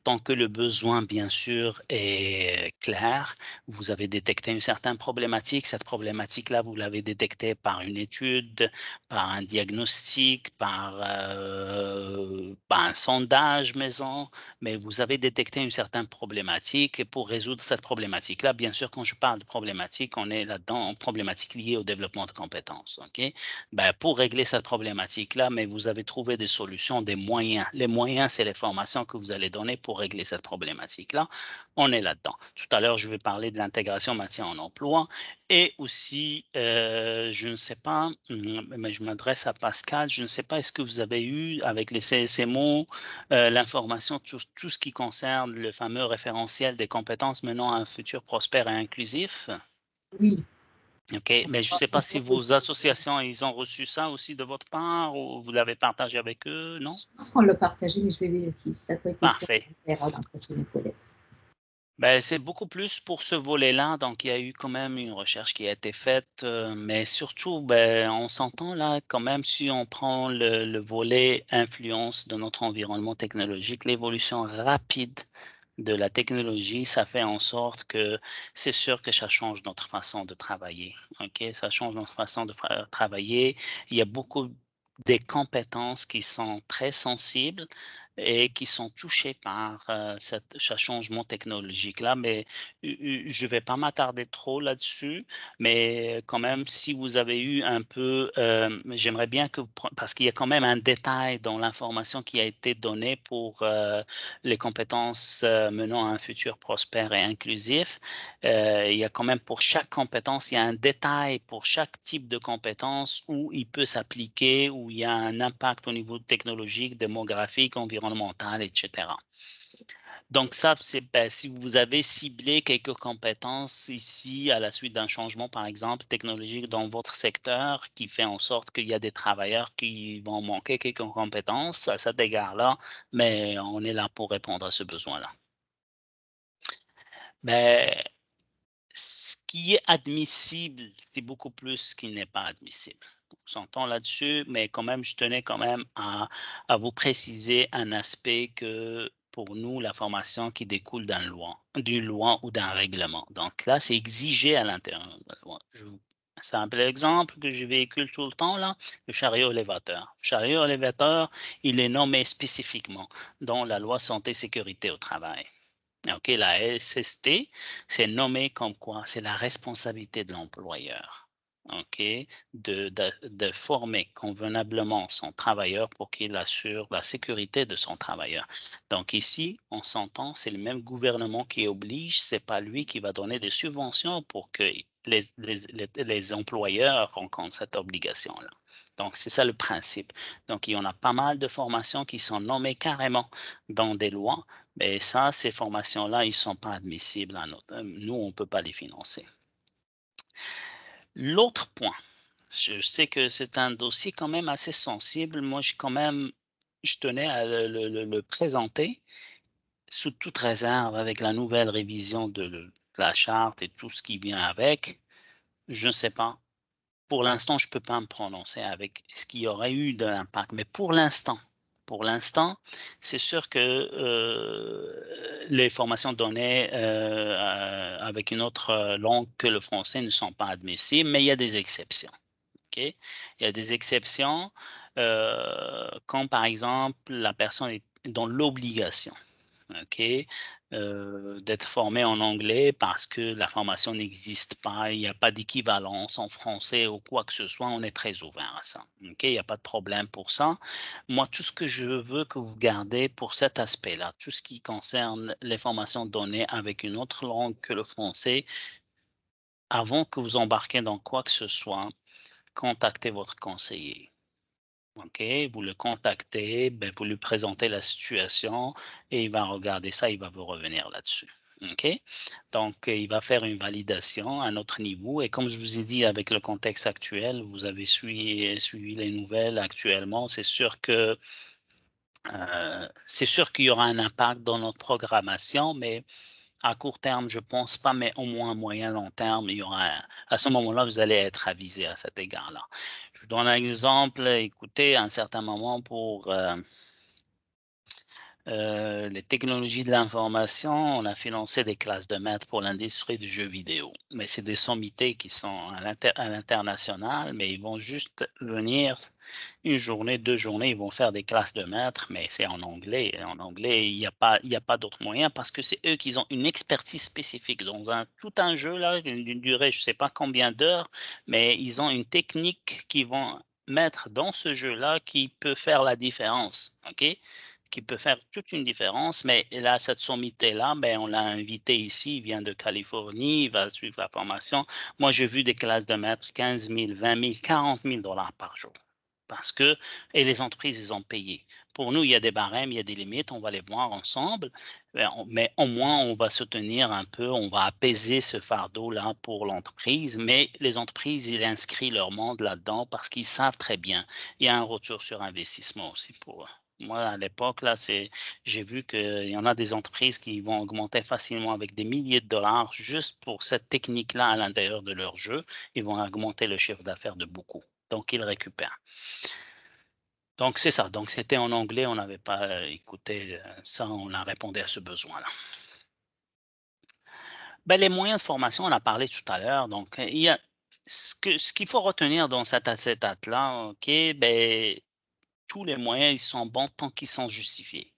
tant que le besoin, bien sûr, est clair, vous avez détecté une certaine problématique. Cette problématique-là, vous l'avez détectée par une étude, par un diagnostic, euh, par, un sondage maison, mais vous avez détecté une certaine problématique. Et pour résoudre cette problématique-là, bien sûr, quand je parle de problématique, on est là-dedans en problématique liée au développement de compétences. Ok ben, pour régler cette problématique-là, mais vous avez trouvé des solutions, des moyens. Les moyens, c'est les formations que vous allez donner pour régler cette problématique-là, on est là-dedans. Tout à l'heure, je vais parler de l'intégration matière en emploi et aussi, euh, je ne sais pas, hmm, mais je m'adresse à Pascal, je ne sais pas, est-ce que vous avez eu avec les CSMO euh, l'information sur tout ce qui concerne le fameux référentiel des compétences menant à un futur prospère et inclusif? Oui, OK, mais je ne sais pas si vos associations, ils ont reçu ça aussi de votre part ou vous l'avez partagé avec eux, non? Je pense qu'on l'a partagé, mais je vais vérifier si ça peut être Parfait. Ben, c'est beaucoup plus pour ce volet-là, donc il y a eu quand même une recherche qui a été faite, euh, mais surtout, ben, on s'entend là quand même si on prend le volet influence de notre environnement technologique, l'évolution rapide de la technologie, ça fait en sorte que c'est sûr que ça change notre façon de travailler. Ok, ça change notre façon de travailler. Il y a beaucoup des compétences qui sont très sensibles et qui sont touchés par euh, cette, ce changement technologique-là. Mais je ne vais pas m'attarder trop là-dessus, mais quand même, si vous avez eu un peu, euh, j'aimerais bien que, parce qu'il y a quand même un détail dans l'information qui a été donnée pour euh, les compétences menant à un futur prospère et inclusif, il y a quand même pour chaque compétence, il y a un détail pour chaque type de compétence où il peut s'appliquer, où il y a un impact au niveau technologique, démographique, environnemental etc. Donc ça, c'est ben, si vous avez ciblé quelques compétences ici à la suite d'un changement, par exemple, technologique dans votre secteur qui fait en sorte qu'il y a des travailleurs qui vont manquer quelques compétences à cet égard-là, mais ben, on est là pour répondre à ce besoin-là. Mais ben, ce qui est admissible, c'est beaucoup plus ce qui n'est pas admissible s'entend là-dessus, mais quand même, je tenais quand même à, vous préciser un aspect que pour nous, la formation qui découle d'un loi, d'une loi ou d'un règlement. Donc là, c'est exigé à l'intérieur de la loi. un simple exemple que je véhicule tout le temps, là, le chariot élévateur. Le chariot élévateur, il est nommé spécifiquement dans la loi santé-sécurité au travail. OK, la SST, c'est nommé comme quoi c'est la responsabilité de l'employeur. Ok, de, former convenablement son travailleur pour qu'il assure la sécurité de son travailleur. Donc ici, on s'entend, c'est le même gouvernement qui oblige, c'est pas lui qui va donner des subventions pour que les, les employeurs rencontrent cette obligation-là. Donc, c'est ça le principe. Donc, il y en a pas mal de formations qui sont nommées carrément dans des lois, mais ça, ces formations-là, ils ne sont pas admissibles à notre... Nous, on ne peut pas les financer. L'autre point, je sais que c'est un dossier quand même assez sensible. Moi, je, quand même, je tenais à le, présenter sous toute réserve avec la nouvelle révision de, la charte et tout ce qui vient avec. Je ne sais pas. Pour l'instant, je ne peux pas me prononcer avec ce qu'il y aurait eu de l'impact. Mais pour l'instant, pour l'instant. C'est sûr que euh, les formations données euh, avec une autre euh, langue que le français ne sont pas admissibles, mais il y a des exceptions. Il y a des exceptions, comme par exemple la personne est dans l'obligation euh, d'être formé en anglais parce que la formation n'existe pas, il n'y a pas d'équivalence en français ou quoi que ce soit, on est très ouvert à ça. il n'y a pas de problème pour ça. Moi, tout ce que je veux que vous gardez pour cet aspect-là, tout ce qui concerne les formations données avec une autre langue que le français, avant que vous embarquiez dans quoi que ce soit, contactez votre conseiller OK, vous le contactez, ben vous lui présentez la situation et il va regarder ça, il va vous revenir là-dessus. OK, Donc, euh, il va faire une validation à notre niveau. Et comme je vous ai dit, avec le contexte actuel, vous avez suivi, suivi les nouvelles actuellement, c'est sûr que euh, c'est sûr qu'il y aura un impact dans notre programmation, mais à court terme, je ne pense pas, mais au moins à moyen long terme, il y aura à ce moment-là, vous allez être avisé à cet égard-là donne un exemple. Écoutez, à un certain moment, pour euh, euh, les technologies de l'information, on a financé des classes de maîtres pour l'industrie du jeu vidéo. Mais c'est des sommités qui sont à l'international, mais ils vont juste venir une journée, deux journées, ils vont faire des classes de maîtres, mais c'est en anglais. en anglais, il n'y a pas, pas d'autre moyen parce que c'est eux qui ont une expertise spécifique dans un, tout un jeu, là, d'une durée, je ne sais pas combien d'heures, mais ils ont une technique qu'ils vont mettre dans ce jeu-là qui peut faire la différence. ok qui peut faire toute une différence. Mais là, cette sommité-là, ben, on l'a invité ici, il vient de Californie, il va suivre la formation. Moi, j'ai vu des classes de maître 15 000, 20 000, 40 000 dollars par jour. Parce que, et les entreprises, ils ont payé. Pour nous, il y a des barèmes, il y a des limites, on va les voir ensemble, ben, mais au moins, on va soutenir un peu, on va apaiser ce fardeau-là pour l'entreprise. Mais les entreprises, ils inscrivent leur monde là-dedans parce qu'ils savent très bien. Il y a un retour sur investissement aussi pour eux. Moi, à l'époque, là, c'est, j'ai vu qu'il y en a des entreprises qui vont augmenter facilement avec des milliers de dollars juste pour cette technique-là à l'intérieur de leur jeu. Ils vont augmenter le chiffre d'affaires de beaucoup. Donc, ils récupèrent. Donc, c'est ça. Donc, c'était en anglais. On n'avait pas euh, écouté euh, ça. On a répondu à ce besoin-là. Ben, les moyens de formation, on a parlé tout à l'heure. Donc, il y ce qu'il ce qu'il faut retenir dans cet asset là ok, ben, tous les moyens ils sont bons tant qu'ils sont justifiés.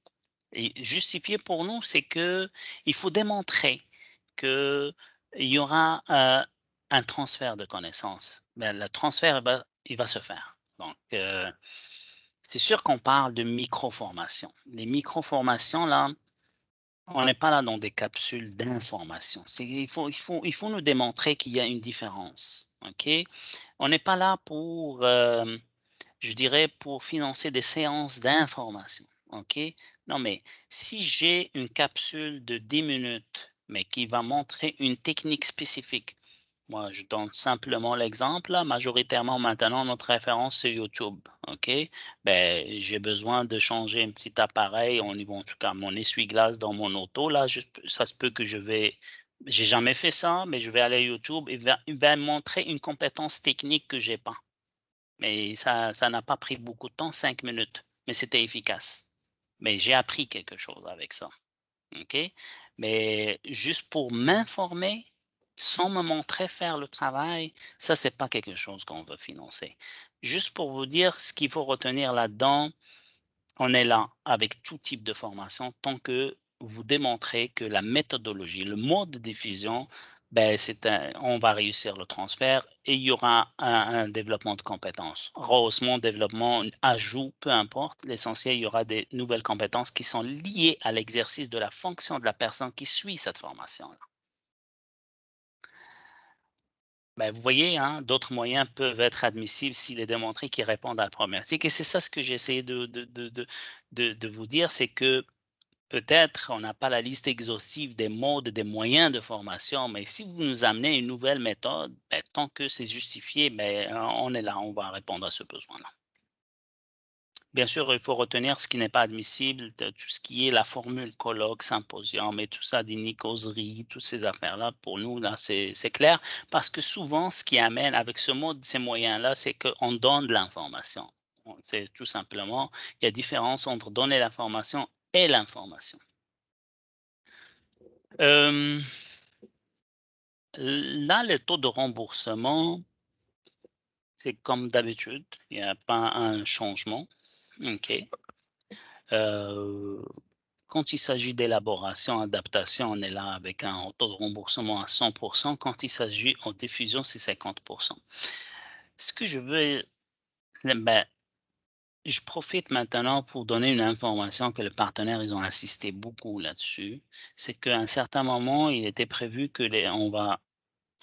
Et justifié pour nous, c'est qu'il faut démontrer qu'il y aura euh, un transfert de connaissances. Ben, le transfert, il va se faire. Donc, euh, c'est sûr qu'on parle de micro formation Les micro-formations, là, on n'est pas là dans des capsules d'information. Il faut, il, faut, il faut nous démontrer qu'il y a une différence. ok On n'est pas là pour euh, je dirais, pour financer des séances d'information. OK? Non, mais si j'ai une capsule de 10 minutes, mais qui va montrer une technique spécifique, moi, je donne simplement l'exemple. Majoritairement, maintenant, notre référence, c'est YouTube. OK? Ben, j'ai besoin de changer un petit appareil, on, en tout cas mon essuie-glace dans mon auto. Là, ça se peut que je vais j'ai jamais fait ça, mais je vais aller à YouTube et va, va montrer une compétence technique que j'ai pas. Mais ça, n'a pas pris beaucoup de temps, cinq minutes, mais c'était efficace. Mais j'ai appris quelque chose avec ça. OK? Mais juste pour m'informer, sans me montrer faire le travail, ça, c'est pas quelque chose qu'on veut financer. Juste pour vous dire ce qu'il faut retenir là-dedans, on est là avec tout type de formation tant que vous démontrez que la méthodologie, le mode de diffusion ben, on va réussir le transfert et il y aura un, développement de compétences. Rehaussement, développement, ajout, peu importe. L'essentiel, il y aura des nouvelles compétences qui sont liées à l'exercice de la fonction de la personne qui suit cette formation-là. Ben, vous voyez, hein, d'autres moyens peuvent être admissibles s'il est démontré qu'ils répondent à la problématique. Et c'est ça ce que j'ai essayé de, de, de vous dire, c'est que Peut-être on n'a pas la liste exhaustive des modes, des moyens de formation, mais si vous nous amenez une nouvelle méthode, ben, tant que c'est justifié, ben, on est là, on va répondre à ce besoin-là. Bien sûr, il faut retenir ce qui n'est pas admissible, tout ce qui est la formule colloque, symposium et tout ça, des nicoseries, toutes ces affaires-là, pour nous, là, c'est clair, parce que souvent, ce qui amène avec ce mode, ces moyens-là, c'est qu'on donne de l'information. C'est tout simplement, il y a différence entre donner l'information et l'information. Euh, là, le taux de remboursement, c'est comme d'habitude, il n'y a pas un changement. OK. Euh, quand il s'agit d'élaboration, adaptation, on est là avec un taux de remboursement à 100%. Quand il s'agit en diffusion, c'est 50%. Ce que je veux, ben, je profite maintenant pour donner une information que les partenaires, ils ont insisté beaucoup là-dessus. C'est qu'à un certain moment, il était prévu que les, on va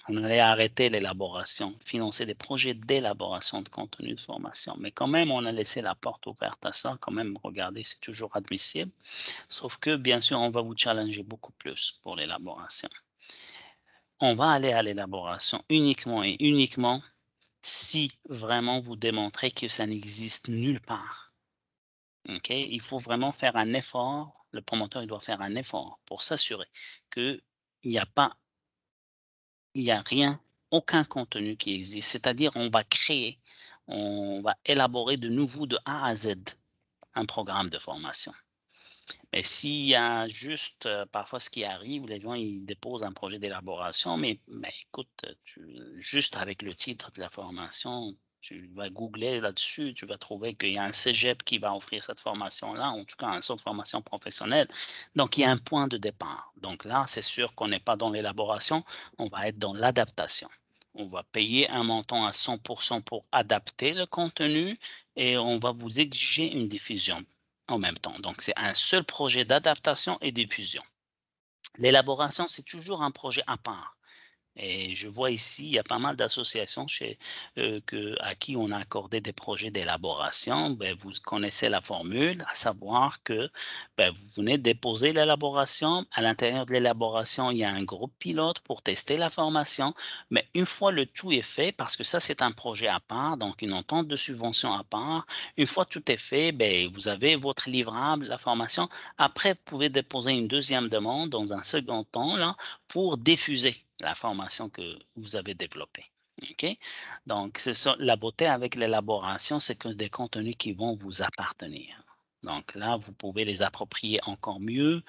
on allait arrêter l'élaboration, financer des projets d'élaboration de contenu de formation. Mais quand même, on a laissé la porte ouverte à ça. Quand même, regardez, c'est toujours admissible. Sauf que, bien sûr, on va vous challenger beaucoup plus pour l'élaboration. On va aller à l'élaboration uniquement et uniquement si vraiment vous démontrez que ça n'existe nulle part. OK? Il faut vraiment faire un effort, le promoteur doit faire un effort pour s'assurer qu'il n'y a pas, il n'y a rien, aucun contenu qui existe. C'est-à-dire, on va créer, on va élaborer de nouveau de A à Z un programme de formation. Mais s'il y a juste euh, parfois ce qui arrive, les gens ils déposent un projet d'élaboration, mais, mais écoute, juste avec le titre de la formation, tu vas googler là-dessus, tu vas trouver qu'il y a un cégep qui va offrir cette formation-là, en tout cas un centre de formation professionnelle. Donc, il y a un point de départ. Donc là, c'est sûr qu'on n'est pas dans l'élaboration, on va être dans l'adaptation. On va payer un montant à 100% pour adapter le contenu et on va vous exiger une diffusion en même temps. Donc, c'est un seul projet d'adaptation et diffusion. L'élaboration, c'est toujours un projet à part. Et je vois ici, il y a pas mal d'associations chez, euh, que, à qui on a accordé des projets d'élaboration. Ben, vous connaissez la formule, à savoir que ben, vous venez déposer l'élaboration. À l'intérieur de l'élaboration, il y a un groupe pilote pour tester la formation. Mais une fois le tout est fait, parce que ça, c'est un projet à part, donc une entente de subvention à part, une fois tout est fait, ben, vous avez votre livrable, la formation. Après, vous pouvez déposer une deuxième demande dans un second temps là, pour diffuser la formation que vous avez développée. OK, Donc, ça, la beauté avec l'élaboration, c'est que des contenus qui vont vous appartenir. Donc là, vous pouvez les approprier encore mieux.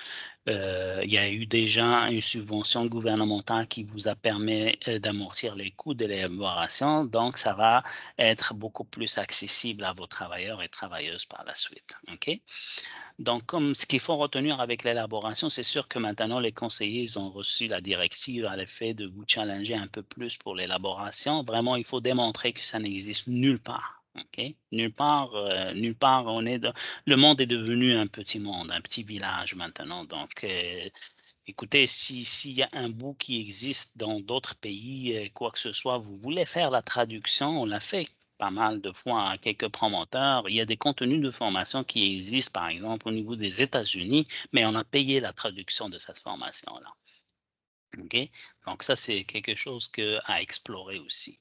Euh, il y a eu déjà une subvention gouvernementale qui vous a permis euh, d'amortir les coûts de l'élaboration. Donc, ça va être beaucoup plus accessible à vos travailleurs et travailleuses par la suite. Donc, comme ce qu'il faut retenir avec l'élaboration, c'est sûr que maintenant, les conseillers ont reçu la directive à l'effet de vous challenger un peu plus pour l'élaboration. Vraiment, il faut démontrer que ça n'existe nulle part Nulle part, euh, nulle part, on est le monde est devenu un petit monde, un petit village maintenant. Donc, euh, écoutez, s'il y a un bout qui existe dans d'autres pays, euh, quoi que ce soit, vous voulez faire la traduction, on l'a fait pas mal de fois à quelques promoteurs. Il y a des contenus de formation qui existent, par exemple, au niveau des États-Unis, mais on a payé la traduction de cette formation-là. Okay. Donc ça, c'est quelque chose que, à explorer aussi.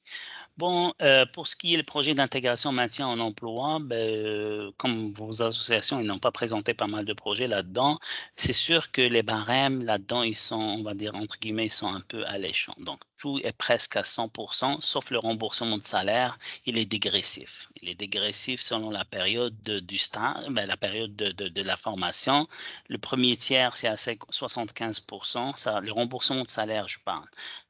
Bon, euh, pour ce qui est le projet d'intégration maintien en emploi, ben, euh, comme vos associations, ils n'ont pas présenté pas mal de projets là-dedans. C'est sûr que les barèmes là-dedans, ils sont, on va dire, entre guillemets, ils sont un peu alléchants. Donc tout est presque à 100%, sauf le remboursement de salaire, il est dégressif. Il est dégressif selon la période de, du stage, ben, la période de, de, de, la formation. Le premier tiers, c'est à 75%. Ça, le remboursement de salaire, je parle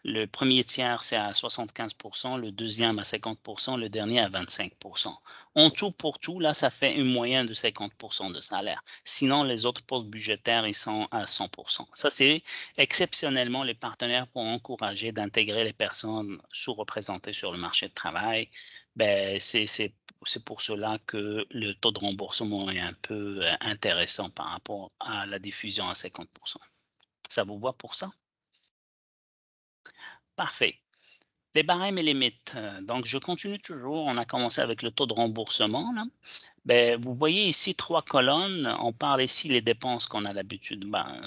le premier tiers, c'est à 75 le deuxième à 50 le dernier à 25 En tout pour tout, là, ça fait une moyenne de 50 de salaire. Sinon, les autres postes budgétaires, ils sont à 100 Ça, c'est exceptionnellement les partenaires pour encourager d'intégrer les personnes sous-représentées sur le marché de travail. Ben, c'est c'est pour cela que le taux de remboursement est un peu euh, intéressant par rapport à la diffusion à 50%. Ça vous voit pour ça? Parfait. Les barèmes et les limites. Donc, je continue toujours. On a commencé avec le taux de remboursement. Ben, vous voyez ici trois colonnes. On parle ici les dépenses qu'on a l'habitude. Ben,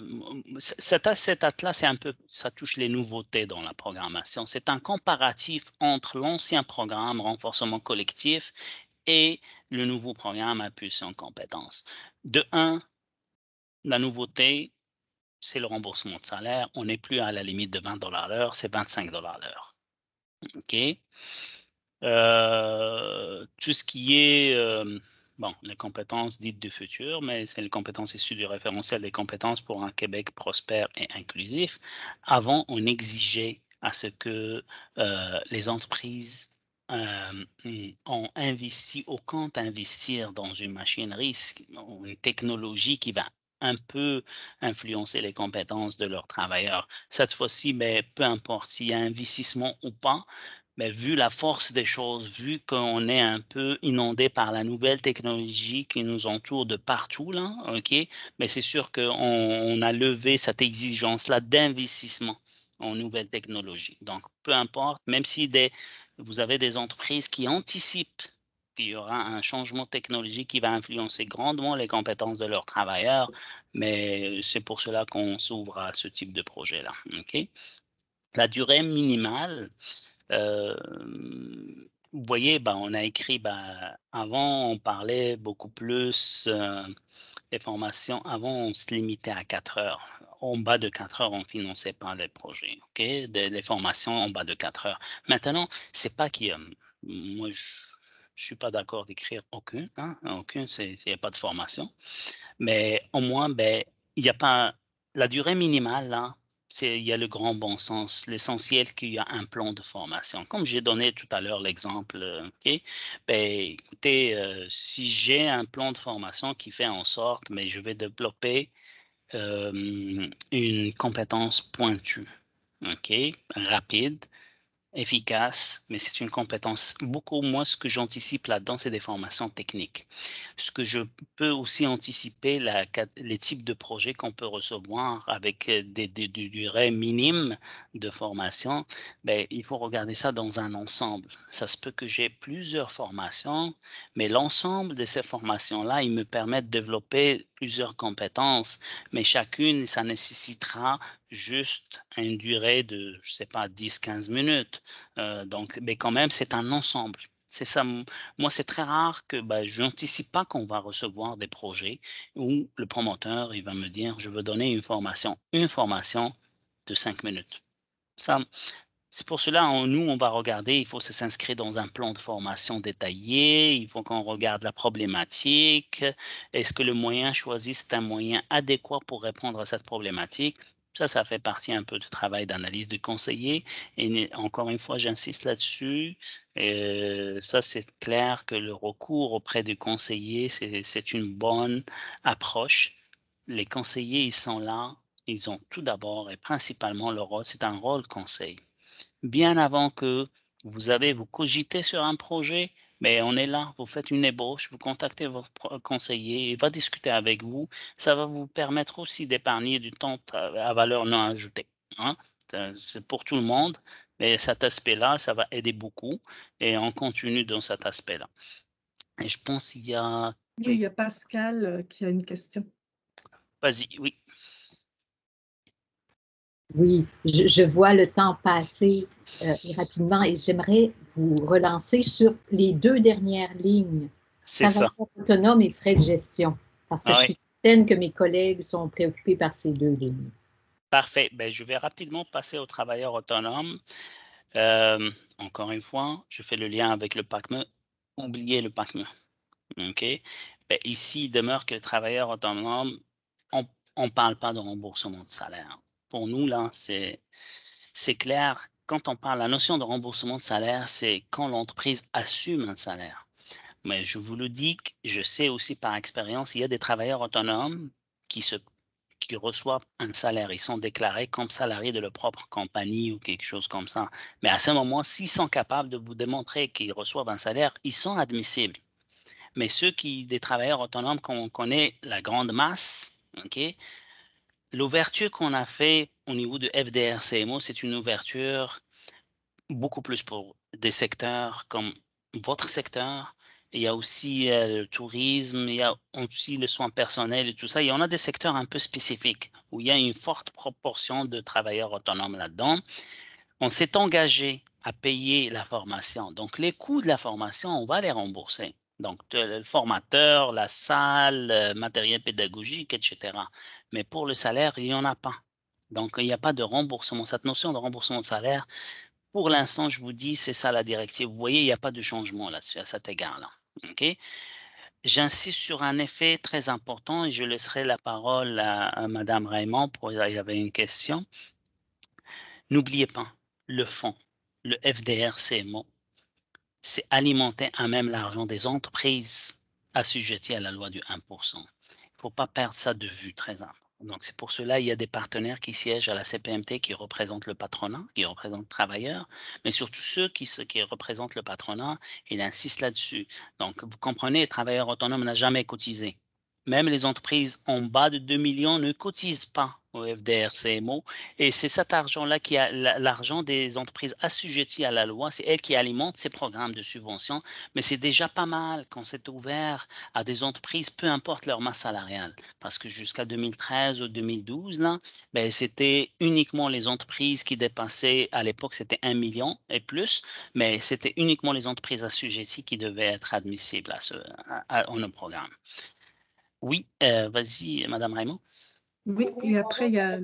cet, cet atlas, c'est un peu, ça touche les nouveautés dans la programmation. C'est un comparatif entre l'ancien programme renforcement collectif et le nouveau programme impulsion compétences. De un, la nouveauté, c'est le remboursement de salaire. On n'est plus à la limite de 20 dollars l'heure, c'est 25 dollars l'heure. OK. Euh, tout ce qui est, euh, bon, les compétences dites du futur, mais c'est les compétences issues du référentiel des compétences pour un Québec prospère et inclusif. Avant, on exigeait à ce que euh, les entreprises ont investi, au compte investir dans une machinerie, une technologie qui va un peu influencer les compétences de leurs travailleurs. Cette fois-ci, mais peu importe s'il y a investissement ou pas, mais vu la force des choses, vu qu'on est un peu inondé par la nouvelle technologie qui nous entoure de partout, là, OK, mais c'est sûr qu'on a levé cette exigence-là d'investissement en nouvelles technologies. Donc, peu importe, même si des, vous avez des entreprises qui anticipent qu'il y aura un changement technologique qui va influencer grandement les compétences de leurs travailleurs, mais c'est pour cela qu'on s'ouvre à ce type de projet-là. La durée minimale, euh, vous voyez, ben on a écrit, ben, avant, on parlait beaucoup plus euh, des les formations, avant, on se limitait à 4 heures. En bas de 4 heures, on ne finançait pas les projets, OK? Des, les formations en bas de 4 heures. Maintenant, c'est pas qui, moi, je, je ne suis pas d'accord d'écrire aucune. Hein, aucune, il n'y a pas de formation. Mais au moins, ben, il n'y a pas la durée minimale, hein? il y a le grand bon sens, l'essentiel qu'il y a un plan de formation. Comme j'ai donné tout à l'heure l'exemple, euh, ben, écoutez, euh, si j'ai un plan de formation qui fait en sorte, mais je vais développer euh, une compétence pointue, rapide, efficace, mais c'est une compétence. Beaucoup moins ce que j'anticipe là-dedans, c'est des formations techniques. Ce que je peux aussi anticiper, la, les types de projets qu'on peut recevoir avec euh, des, durées minimes de formation, ben, il faut regarder ça dans un ensemble. Ça se peut que j'ai plusieurs formations, mais l'ensemble de ces formations-là, ils me permettent de développer plusieurs compétences, mais chacune, ça nécessitera juste une durée de, je sais pas, 10-15 minutes. Euh, donc, mais quand même, c'est un ensemble. C'est ça. Moi, c'est très rare que ben, je n'anticipe pas qu'on va recevoir des projets où le promoteur, il va me dire, je veux donner une formation, une formation de cinq minutes. Ça, c'est pour cela, nous, on va regarder, il faut s'inscrire dans un plan de formation détaillé, il faut qu'on regarde la problématique, est-ce que le moyen choisi, c'est un moyen adéquat pour répondre à cette problématique ça, ça fait partie un peu du travail d'analyse de conseiller. Et encore une fois, j'insiste là-dessus. Euh, ça, c'est clair que le recours auprès du conseiller, c'est une bonne approche. Les conseillers, ils sont là. Ils ont tout d'abord et principalement leur rôle, c'est un rôle conseil bien avant que vous avez, vous cogitez sur un projet, mais on est là, vous faites une ébauche, vous contactez votre conseiller, il va discuter avec vous. Ça va vous permettre aussi d'épargner du temps à valeur non ajoutée. Hein. C'est pour tout le monde, mais cet aspect-là, ça va aider beaucoup et on continue dans cet aspect-là. Et je pense qu'il y a... il y a Pascal euh, qui a une question. Vas-y, oui. Oui, je, vois le temps passer euh, rapidement et j'aimerais vous relancer sur les deux dernières lignes. C'est ça. Autonome et frais de gestion, parce que je suis certaine que mes collègues sont préoccupés par ces deux lignes. Parfait. Ben, je vais rapidement passer au travailleurs autonome. Euh, encore une fois, je fais le lien avec le PACME. Oubliez le PACME. OK? Ben, ici, il demeure que le travailleur autonome, on ne parle pas de remboursement de salaire pour nous, là, c'est clair. Quand on parle, la notion de remboursement de salaire, c'est quand l'entreprise assume un salaire. Mais je vous le dis, je sais aussi par expérience, il y a des travailleurs autonomes qui, se, qui reçoivent un salaire. Ils sont déclarés comme salariés de leur propre compagnie ou quelque chose comme ça. Mais à ce moment, s'ils sont capables de vous démontrer qu'ils reçoivent un salaire, ils sont admissibles. Mais ceux qui, des travailleurs autonomes, qu'on on connaît la grande masse, ok l'ouverture qu'on a fait au niveau de FDR-CMO, c'est une ouverture beaucoup plus pour des secteurs comme votre secteur. Il y a aussi euh, le tourisme, il y a aussi le soin personnel et tout ça. y en a des secteurs un peu spécifiques où il y a une forte proportion de travailleurs autonomes là-dedans. On s'est engagé à payer la formation. Donc, les coûts de la formation, on va les rembourser. Donc, le formateur, la salle, euh, matériel pédagogique, etc. Mais pour le salaire, il n'y en a pas. Donc, il n'y a pas de remboursement. Cette notion de remboursement de salaire, pour l'instant, je vous dis, c'est ça la directive. Vous voyez, il n'y a pas de changement là-dessus, à cet égard-là. OK J'insiste sur un effet très important et je laisserai la parole à, Madame Raymond pour il y avait une question. N'oubliez pas le fonds, le FDR c'est alimenter à même l'argent des entreprises assujetties à la loi du 1%. Il ne faut pas perdre ça de vue, très important. Donc, c'est pour cela qu'il y a des partenaires qui siègent à la CPMT qui représentent le patronat, qui représentent les travailleurs, mais surtout ceux qui, qui représentent le patronat, il insiste là-dessus. Donc, vous comprenez, les travailleur autonome n'a jamais cotisé. Même les entreprises en bas de 2 millions ne cotisent pas au FDR-CMO, Et c'est cet argent-là qui a l'argent des entreprises assujetties à la loi, c'est elle qui alimente ces programmes de subvention, mais c'est déjà pas mal quand c'est ouvert à des entreprises, peu importe leur masse salariale. Parce que jusqu'à 2013 ou 2012, là, ben, c'était uniquement les entreprises qui dépassaient, à l'époque c'était un million et plus, mais c'était uniquement les entreprises assujetties qui devaient être admissibles à ce, programme. Oui, euh, vas-y, Madame Raymond. Oui, et après, il y a.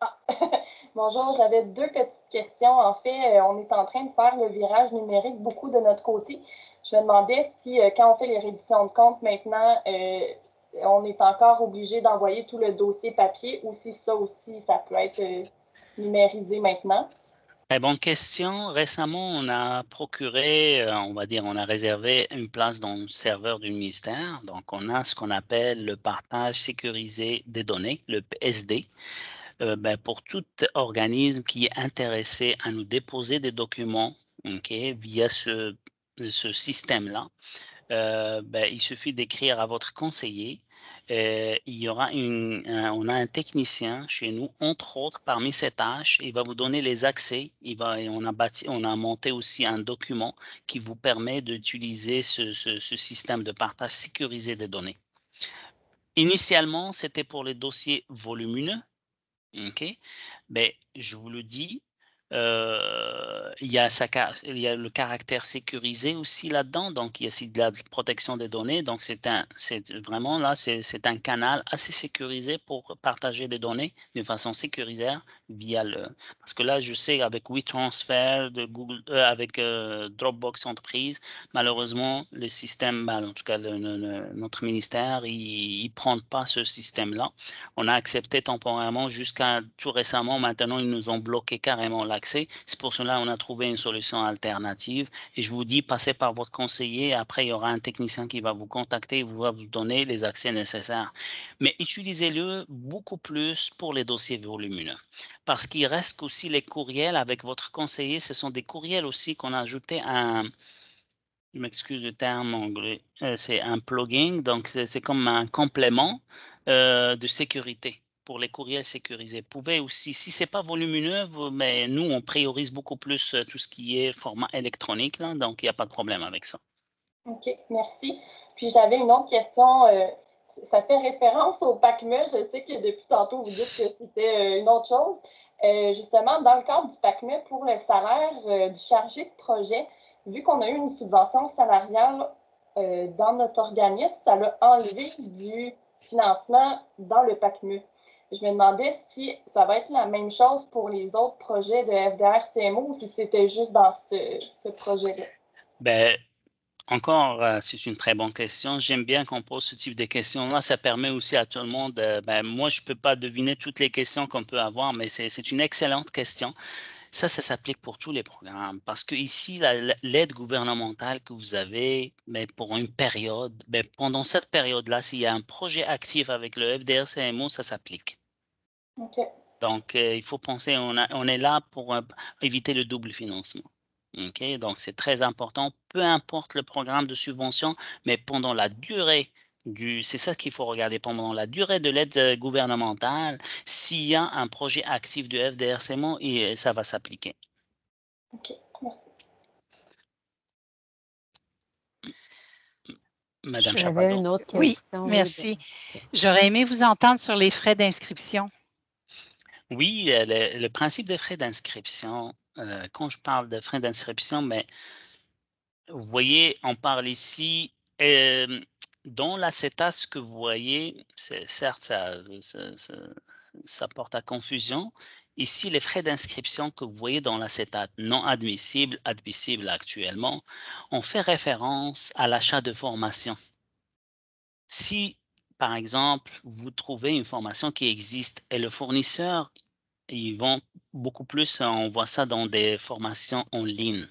Ah. (laughs) Bonjour, j'avais deux petites questions. En fait, euh, on est en train de faire le virage numérique beaucoup de notre côté. Je me demandais si, euh, quand on fait les réditions de comptes maintenant, euh, on est encore obligé d'envoyer tout le dossier papier ou si ça aussi, ça peut être numérisé maintenant. Eh bonne question. Récemment, on a procuré, euh, on va dire, on a réservé une place dans le serveur du ministère. Donc, on a ce qu'on appelle le partage sécurisé des données, le PSD. Euh, ben, pour tout organisme qui est intéressé à nous déposer des documents via ce, ce système-là, euh, ben, il suffit d'écrire à votre conseiller. Euh, il y aura une, on a un technicien chez nous, entre autres, parmi ces tâches, il va vous donner les accès. Il va, on, a bâti, on a monté aussi un document qui vous permet d'utiliser ce, ce système de partage sécurisé des données. Initialement, c'était pour les dossiers volumineux. Mais ben, je vous le dis, euh, il, y a il le caractère sécurisé aussi là-dedans, donc il y a de la protection des données, donc c'est un, c'est vraiment là, c'est un canal assez sécurisé pour partager des données d'une façon sécurisée via le, parce que là je sais avec WeTransfer de Google, euh, avec euh, Dropbox entreprise, malheureusement le système, bah, en tout cas notre ministère, il, ne prend pas ce système-là. On a accepté temporairement jusqu'à tout récemment, maintenant ils nous ont bloqué carrément là accès, C'est pour cela qu'on a trouvé une solution alternative. Et je vous dis, passez par votre conseiller. Après, il y aura un technicien qui va vous contacter et vous va vous donner les accès nécessaires. Mais utilisez-le beaucoup plus pour les dossiers volumineux. Parce qu'il reste aussi les courriels avec votre conseiller. Ce sont des courriels aussi qu'on a ajouté, un je m'excuse le terme anglais, euh, c'est un plugin, donc c'est comme un complément euh, de sécurité pour les courriels sécurisés Pouvez aussi, si ce n'est pas volumineux, mais nous, on priorise beaucoup plus euh, tout ce qui est format électronique, donc il n'y a pas de problème avec ça. OK, merci. Puis j'avais une autre question. Euh, ça fait référence au PACME. Je sais que depuis tantôt, vous dites que c'était euh, une autre chose. justement, dans le cadre du PACME, pour le salaire du chargé de projet, vu qu'on a eu une subvention salariale dans notre organisme, ça l'a enlevé du financement dans le PACME je me demandais si ça va être la même chose pour les autres projets de FDR-CMO ou si c'était juste dans ce, projet-là. Ben, encore, euh, c'est une très bonne question. J'aime bien qu'on pose ce type de questions-là. Ça permet aussi à tout le monde, euh, ben, moi, je ne peux pas deviner toutes les questions qu'on peut avoir, mais c'est une excellente question. Ça, ça s'applique pour tous les programmes parce que ici, l'aide gouvernementale que vous avez, mais ben, pour une période, mais ben, pendant cette période-là, s'il y a un projet actif avec le FDR-CMO, ça s'applique. Donc, euh, il faut penser, on, est là pour euh, éviter le double financement. Donc, c'est très important, peu importe le programme de subvention, mais pendant la durée du, c'est ça qu'il faut regarder pendant la durée de l'aide euh, gouvernementale. S'il y a un projet actif du FDRCMO, et ça va s'appliquer. Ok, merci. Madame J'avais Oui, merci. J'aurais aimé vous entendre sur les frais d'inscription. Oui, euh, le, principe des frais d'inscription, euh, quand je parle de frais d'inscription, mais vous voyez, on parle ici, euh, dans la CETA, ce que vous voyez, certes, ça, porte à confusion. Ici, les frais d'inscription que vous voyez dans la CETA non admissibles, admissibles actuellement, on fait référence à l'achat de formation. Si par exemple, vous trouvez une formation qui existe et le fournisseur, ils vont beaucoup plus, euh, on voit ça dans des formations en ligne.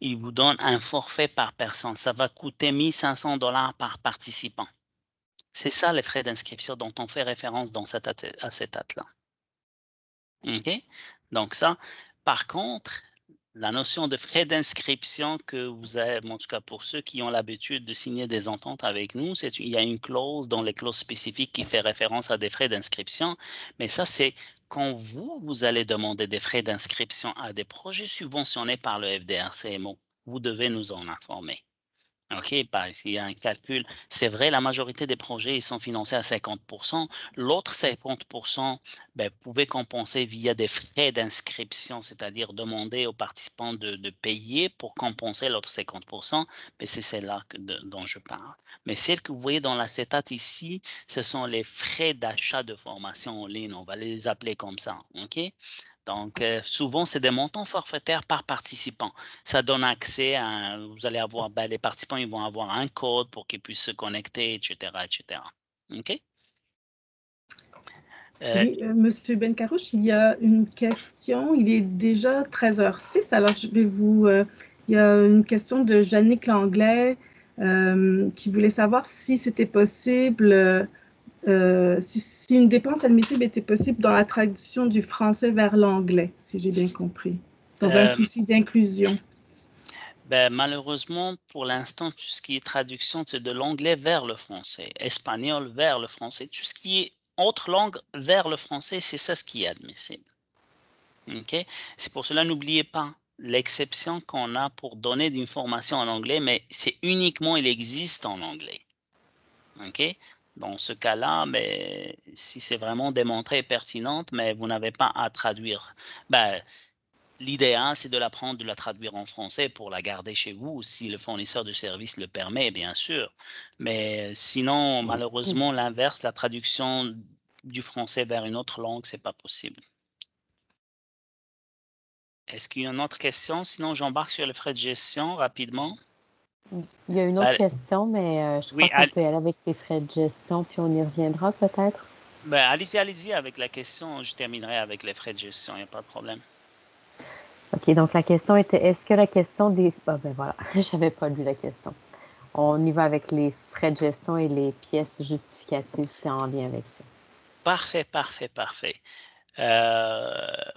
Il vous donne un forfait par personne. Ça va coûter 1500 dollars par participant. C'est ça les frais d'inscription dont on fait référence dans à cet atlas. OK? Donc ça, par contre, la notion de frais d'inscription que vous avez, en tout cas pour ceux qui ont l'habitude de signer des ententes avec nous, c'est, il y a une clause dans les clauses spécifiques qui fait référence à des frais d'inscription, mais ça c'est quand vous, vous allez demander des frais d'inscription à des projets subventionnés par le FDRCMO, vous devez nous en informer. OK, par ben, il y a un calcul. C'est vrai, la majorité des projets ils sont financés à 50 L'autre 50 ben, pouvait compenser via des frais d'inscription, c'est-à-dire demander aux participants de, payer pour compenser l'autre 50 mais c'est celle-là dont je parle. Mais celle que vous voyez dans la l'acétate ici, ce sont les frais d'achat de formation en ligne. On va les appeler comme ça. OK? Donc, euh, souvent, c'est des montants forfaitaires par participant. Ça donne accès à, vous allez avoir, ben, les participants, ils vont avoir un code pour qu'ils puissent se connecter, etc., etc. OK? Euh, euh, Monsieur Bencarouche, il y a une question. Il est déjà 13h06, alors je vais vous... il y a une question de Jannick Langlais qui voulait savoir si c'était possible euh, si, une dépense admissible était possible dans la traduction du français vers l'anglais, si j'ai bien compris, dans un euh, souci d'inclusion. Ben, malheureusement, pour l'instant, tout ce qui est traduction, c'est de l'anglais vers le français, espagnol vers le français, tout ce qui est autre langue vers le français, c'est ça ce qui est admissible. C'est pour cela, n'oubliez pas l'exception qu'on a pour donner d'une formation en anglais, mais c'est uniquement, il existe en anglais. OK dans ce cas-là, mais si c'est vraiment démontré et pertinente, mais vous n'avez pas à traduire, ben, l'idéal, hein, c'est de la prendre, de la traduire en français pour la garder chez vous, si le fournisseur de service le permet, bien sûr. Mais sinon, mmh. malheureusement, l'inverse, la traduction du français vers une autre langue, c'est pas possible. Est-ce qu'il y a une autre question Sinon, j'embarque sur les frais de gestion rapidement. Il y a une autre question, mais euh, je crois qu'on peut aller avec les frais de gestion, puis on y reviendra peut-être. Ben, allez-y, allez-y avec la question. Je terminerai avec les frais de gestion, il n'y a pas de problème. OK, donc la question était est-ce que la question des. Ah, ben voilà, (laughs) j'avais pas lu la question. On y va avec les frais de gestion et les pièces justificatives, c'était en lien avec ça. Parfait, parfait, parfait. Euh,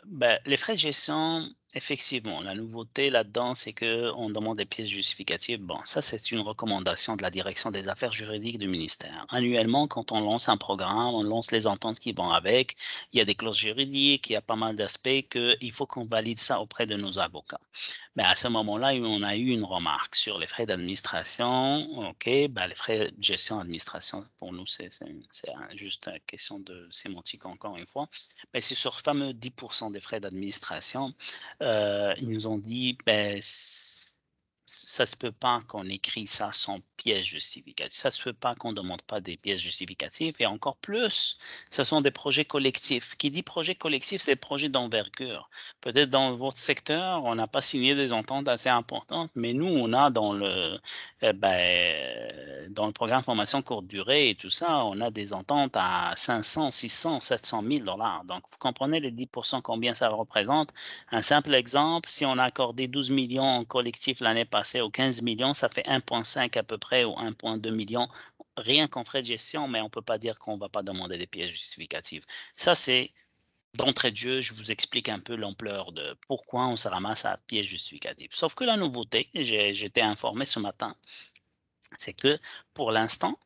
ben, les frais de gestion, Effectivement, la nouveauté là-dedans, c'est qu'on demande des pièces justificatives. Bon, ça, c'est une recommandation de la direction des affaires juridiques du ministère. Annuellement, quand on lance un programme, on lance les ententes qui vont avec. Il y a des clauses juridiques, il y a pas mal d'aspects qu'il faut qu'on valide ça auprès de nos avocats. Mais à ce moment-là, on a eu une remarque sur les frais d'administration. OK, ben, les frais de gestion administration, pour nous, c'est juste une question de sémantique encore une fois. Mais c'est sur le fameux 10% des frais d'administration. Euh, ils nous ont dit, ben, ça se peut pas qu'on écrit ça sans pièces justificatives. Ça se peut pas qu'on demande pas des pièces justificatives. Et encore plus, ce sont des projets collectifs. Qui dit projet collectif, c'est projet projets d'envergure. Peut-être dans votre secteur, on n'a pas signé des ententes assez importantes, mais nous, on a dans le, eh ben, dans le programme formation courte durée et tout ça, on a des ententes à 500, 600, 700 000 dollars. Donc, vous comprenez les 10% combien ça représente. Un simple exemple, si on a accordé 12 millions en collectif l'année passée, passer aux 15 millions, ça fait 1,5 à peu près ou 1,2 million rien qu'en frais de gestion, mais on ne peut pas dire qu'on ne va pas demander des pièces justificatives. Ça, c'est d'entrée de jeu, je vous explique un peu l'ampleur de pourquoi on se ramasse à pièces justificatives. Sauf que la nouveauté, j'étais informé ce matin, c'est que pour l'instant,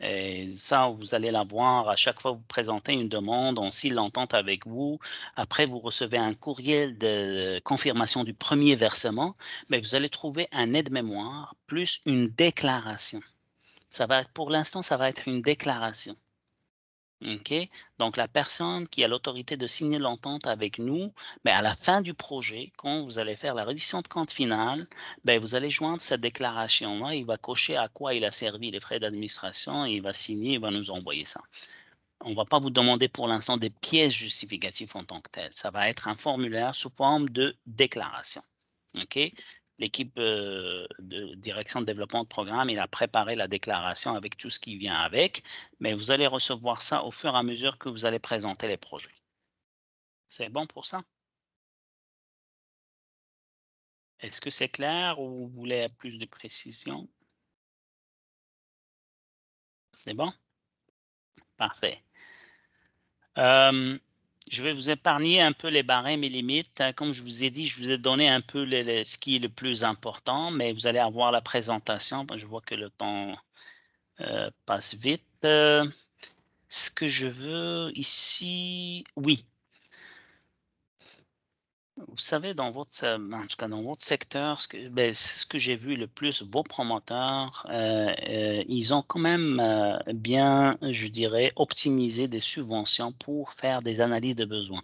et ça, vous allez la voir à chaque fois que vous présentez une demande, on s'il l'entente avec vous. Après, vous recevez un courriel de confirmation du premier versement, mais vous allez trouver un aide-mémoire plus une déclaration. Ça va pour l'instant, ça va être une déclaration. OK? Donc, la personne qui a l'autorité de signer l'entente avec nous, mais ben, à la fin du projet, quand vous allez faire la reddition de compte finale, ben vous allez joindre cette déclaration Il va cocher à quoi il a servi les frais d'administration, il va signer, il va nous envoyer ça. On ne va pas vous demander pour l'instant des pièces justificatives en tant que telles. Ça va être un formulaire sous forme de déclaration. OK? l'équipe euh, de direction de développement de programme, il a préparé la déclaration avec tout ce qui vient avec, mais vous allez recevoir ça au fur et à mesure que vous allez présenter les projets. C'est bon pour ça Est-ce que c'est clair ou vous voulez plus de précision C'est bon Parfait. Euh, je vais vous épargner un peu les barèmes et limites. Hein, comme je vous ai dit, je vous ai donné un peu ce qui est le plus important, mais vous allez avoir la présentation. Ben, je vois que le temps euh, passe vite. Euh, ce que je veux ici, oui, vous savez, dans votre, en tout cas dans votre secteur, ce que, ben, ce que j'ai vu le plus, vos promoteurs, euh, euh, ils ont quand même euh, bien, je dirais, optimisé des subventions pour faire des analyses de besoins.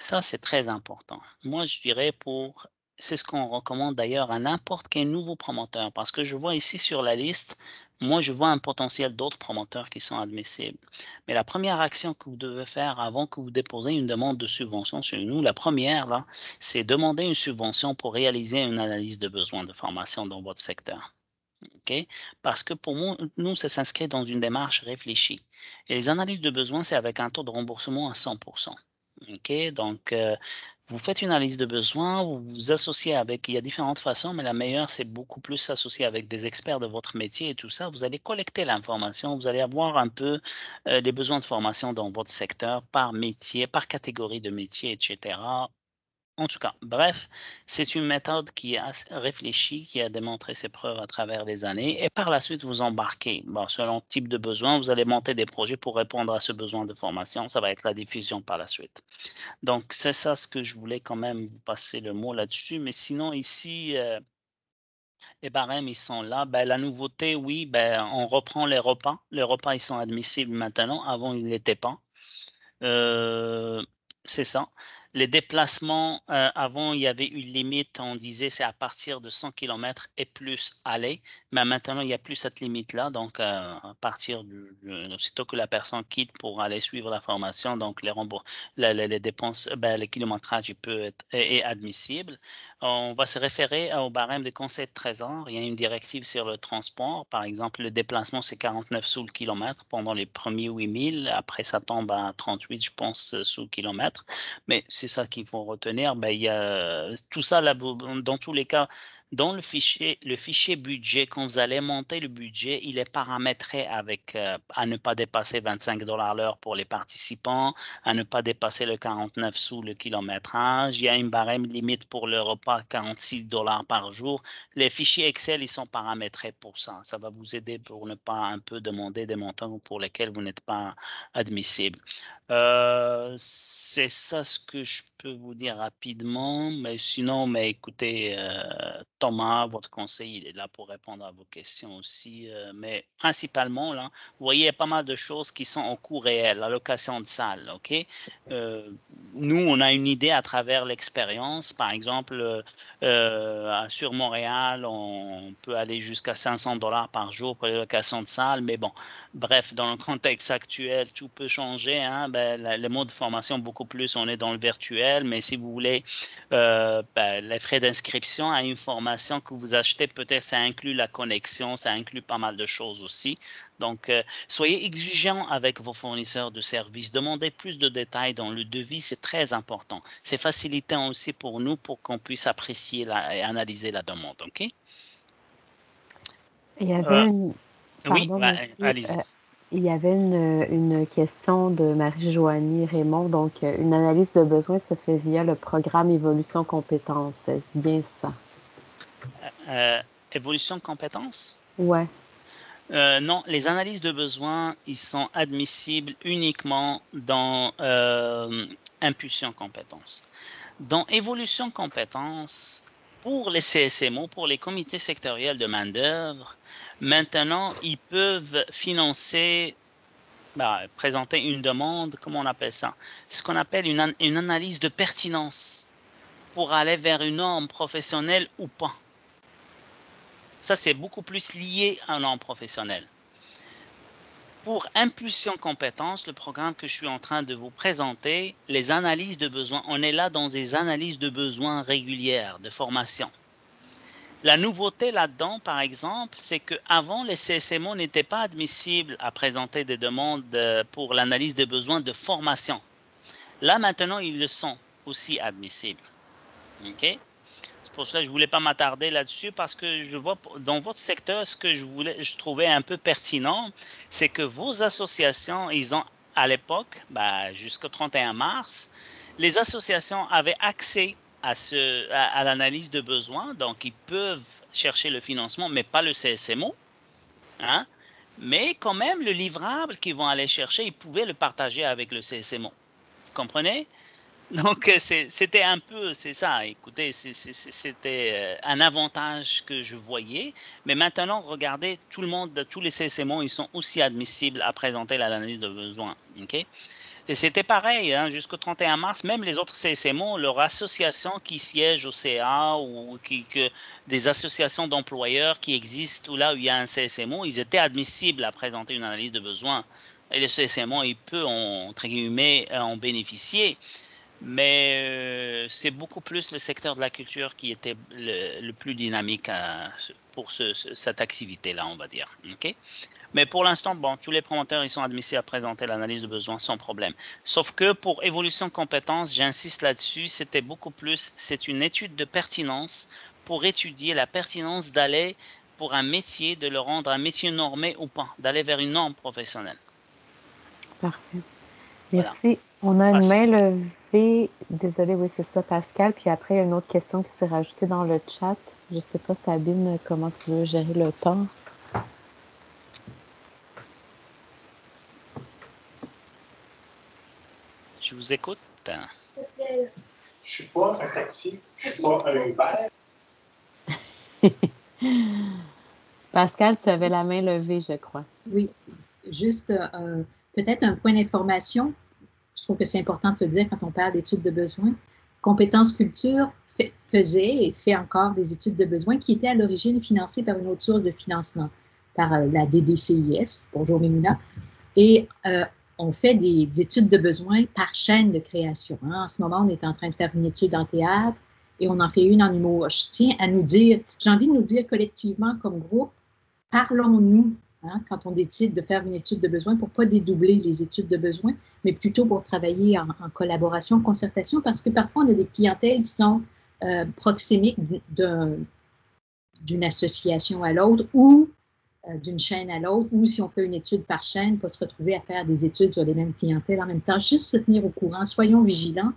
Ça, c'est très important. Moi, je dirais pour, c'est ce qu'on recommande d'ailleurs à n'importe quel nouveau promoteur, parce que je vois ici sur la liste, moi, je vois un potentiel d'autres promoteurs qui sont admissibles. Mais la première action que vous devez faire avant que vous déposez une demande de subvention chez nous, la première, là, c'est demander une subvention pour réaliser une analyse de besoins de formation dans votre secteur. Parce que pour nous, ça s'inscrit dans une démarche réfléchie. Et les analyses de besoins, c'est avec un taux de remboursement à 100 OK? Donc, euh, vous faites une analyse de besoins, vous vous associez avec, il y a différentes façons, mais la meilleure, c'est beaucoup plus s'associer avec des experts de votre métier et tout ça. Vous allez collecter l'information, vous allez avoir un peu euh, les besoins de formation dans votre secteur, par métier, par catégorie de métier, etc. En tout cas, bref, c'est une méthode qui est réfléchi, qui a démontré ses preuves à travers les années. Et par la suite, vous embarquez. selon le type de besoin, vous allez monter des projets pour répondre à ce besoin de formation. Ça va être la diffusion par la suite. Donc, c'est ça ce que je voulais quand même vous passer le mot là-dessus. Mais sinon, ici, euh, les barèmes, ils sont là. Ben, la nouveauté, oui, ben, on reprend les repas. Les repas, ils sont admissibles maintenant. Avant, ils ne l'étaient pas. Euh, c'est ça les déplacements, euh, avant, il y avait une limite, on disait c'est à partir de 100 km et plus aller, mais maintenant, il n'y a plus cette limite-là. Donc, euh, à partir du, aussitôt que la personne quitte pour aller suivre la formation, donc les, les, les dépenses, ben, les kilométrages peut être, est, admissible. On va se référer au barème des conseil de trésor. Il y a une directive sur le transport. Par exemple, le déplacement, c'est 49 sous le kilomètre pendant les premiers 8000. Après, ça tombe à 38, je pense, sous le kilomètre. Mais c'est ça qu'il faut retenir. Ben, il y a euh, tout ça là, dans tous les cas, dans le fichier, le fichier budget, quand vous allez monter le budget, il est paramétré avec euh, à ne pas dépasser 25 dollars l'heure pour les participants, à ne pas dépasser le 49 sous le kilométrage. Il y a une barème limite pour le repas 46 dollars par jour. Les fichiers Excel, ils sont paramétrés pour ça. Ça va vous aider pour ne pas un peu demander des montants pour lesquels vous n'êtes pas admissible. Euh, c'est ça ce que je peux vous dire rapidement, mais sinon, mais écoutez, euh, votre conseil, est là pour répondre à vos questions aussi. Euh, mais principalement, là, vous voyez pas mal de choses qui sont en coût réel, la location de salle OK? Euh, nous, on a une idée à travers l'expérience. Par exemple, euh, sur Montréal, on peut aller jusqu'à 500 dollars par jour pour locations de salle Mais bon, bref, dans le contexte actuel, tout peut changer. Hein? Ben, les modes de formation, beaucoup plus, on est dans le virtuel. Mais si vous voulez, ben, les frais d'inscription à une formation, que vous achetez, peut-être ça inclut la connexion, ça inclut pas mal de choses aussi. Donc, euh, soyez exigeants avec vos fournisseurs de services. Demandez plus de détails dans le devis, c'est très important. C'est facilitant aussi pour nous pour qu'on puisse apprécier la, et analyser la demande. OK? il y avait euh, une. oui, bah, euh, il y avait une, question de Marie-Joanie Raymond. Donc, une analyse de besoin se fait via le programme Évolution Compétences. Est-ce bien ça? Euh, évolution de compétences Ouais. Euh, non, les analyses de besoins, ils sont admissibles uniquement dans euh, impulsion compétences. Dans évolution compétences, pour les CSMO, pour les comités sectoriels de main-d'œuvre, maintenant, ils peuvent financer, bah, présenter une demande, comment on appelle ça Ce qu'on appelle une, une analyse de pertinence pour aller vers une norme professionnelle ou pas. Ça, c'est beaucoup plus lié à un nom professionnel. Pour Impulsion Compétences, le programme que je suis en train de vous présenter, les analyses de besoins, on est là dans des analyses de besoins régulières de formation. La nouveauté là-dedans, par exemple, c'est qu'avant, les CSMO n'étaient pas admissibles à présenter des demandes euh, pour l'analyse de besoins de formation. Là, maintenant, ils le sont aussi admissibles. OK pour cela je ne voulais pas m'attarder là-dessus parce que je vois dans votre secteur, ce que je, voulais, je trouvais un peu pertinent, c'est que vos associations, ils ont à l'époque, bah, jusqu'au 31 mars, les associations avaient accès à, l'analyse de besoins, donc ils peuvent chercher le financement, mais pas le CSMO. Hein. Mais quand même, le livrable qu'ils vont aller chercher, ils pouvaient le partager avec le CSMO. Vous comprenez donc, euh, c'était un peu, c'est ça, écoutez, c'était euh, un avantage que je voyais. Mais maintenant, regardez, tout le monde, tous les CSMO, ils sont aussi admissibles à présenter l'analyse de besoins. et c'était pareil, hein, jusqu'au 31 mars, même les autres CSMO, leur association qui siège au CA ou des associations d'employeurs qui existent ou là où il y a un CSMO, ils étaient admissibles à présenter une analyse de besoins Et les CSMO, ils peuvent entre guillemets, en bénéficier. Mais euh, c'est beaucoup plus le secteur de la culture qui était le, plus dynamique euh, pour cette activité-là, on va dire. Ok. Mais pour l'instant, bon, tous les promoteurs ils sont admissibles à présenter l'analyse de besoins sans problème. Sauf que pour évolution de compétences, j'insiste là-dessus, c'était beaucoup plus, c'est une étude de pertinence pour étudier la pertinence d'aller pour un métier, de le rendre un métier normé ou pas, d'aller vers une norme professionnelle. Parfait. Merci. On a une le mail Désolée, désolé, oui, c'est ça, Pascal. Puis après, il y a une autre question qui s'est rajoutée dans le chat. Je ne sais pas, Sabine, comment tu veux gérer le temps. Je vous écoute. Je suis pas un taxi, je suis pas un Uber. (laughs) Pascal, tu avais la main levée, je crois. Oui, juste euh, peut-être un point d'information je trouve que c'est important de se dire quand on parle d'études de besoin. Compétences Culture faisait et fait encore des études de besoin qui étaient à l'origine financées par une autre source de financement, par euh, la DDCIS, bonjour Mémina. Et euh, on fait des, études de besoin par chaîne de création. Hein. En ce moment, on est en train de faire une étude en théâtre et on en fait une en humour. Je tiens à nous dire, j'ai envie de nous dire collectivement comme groupe, parlons-nous Hein, quand on décide de faire une étude de besoin, pour pas dédoubler les études de besoin, mais plutôt pour travailler en, en collaboration, concertation, parce que parfois on a des clientèles qui sont euh, proxémiques d'une association à l'autre ou euh, d'une chaîne à l'autre, ou si on fait une étude par chaîne, pas se retrouver à faire des études sur les mêmes clientèles en même temps. Juste se tenir au courant, soyons vigilants,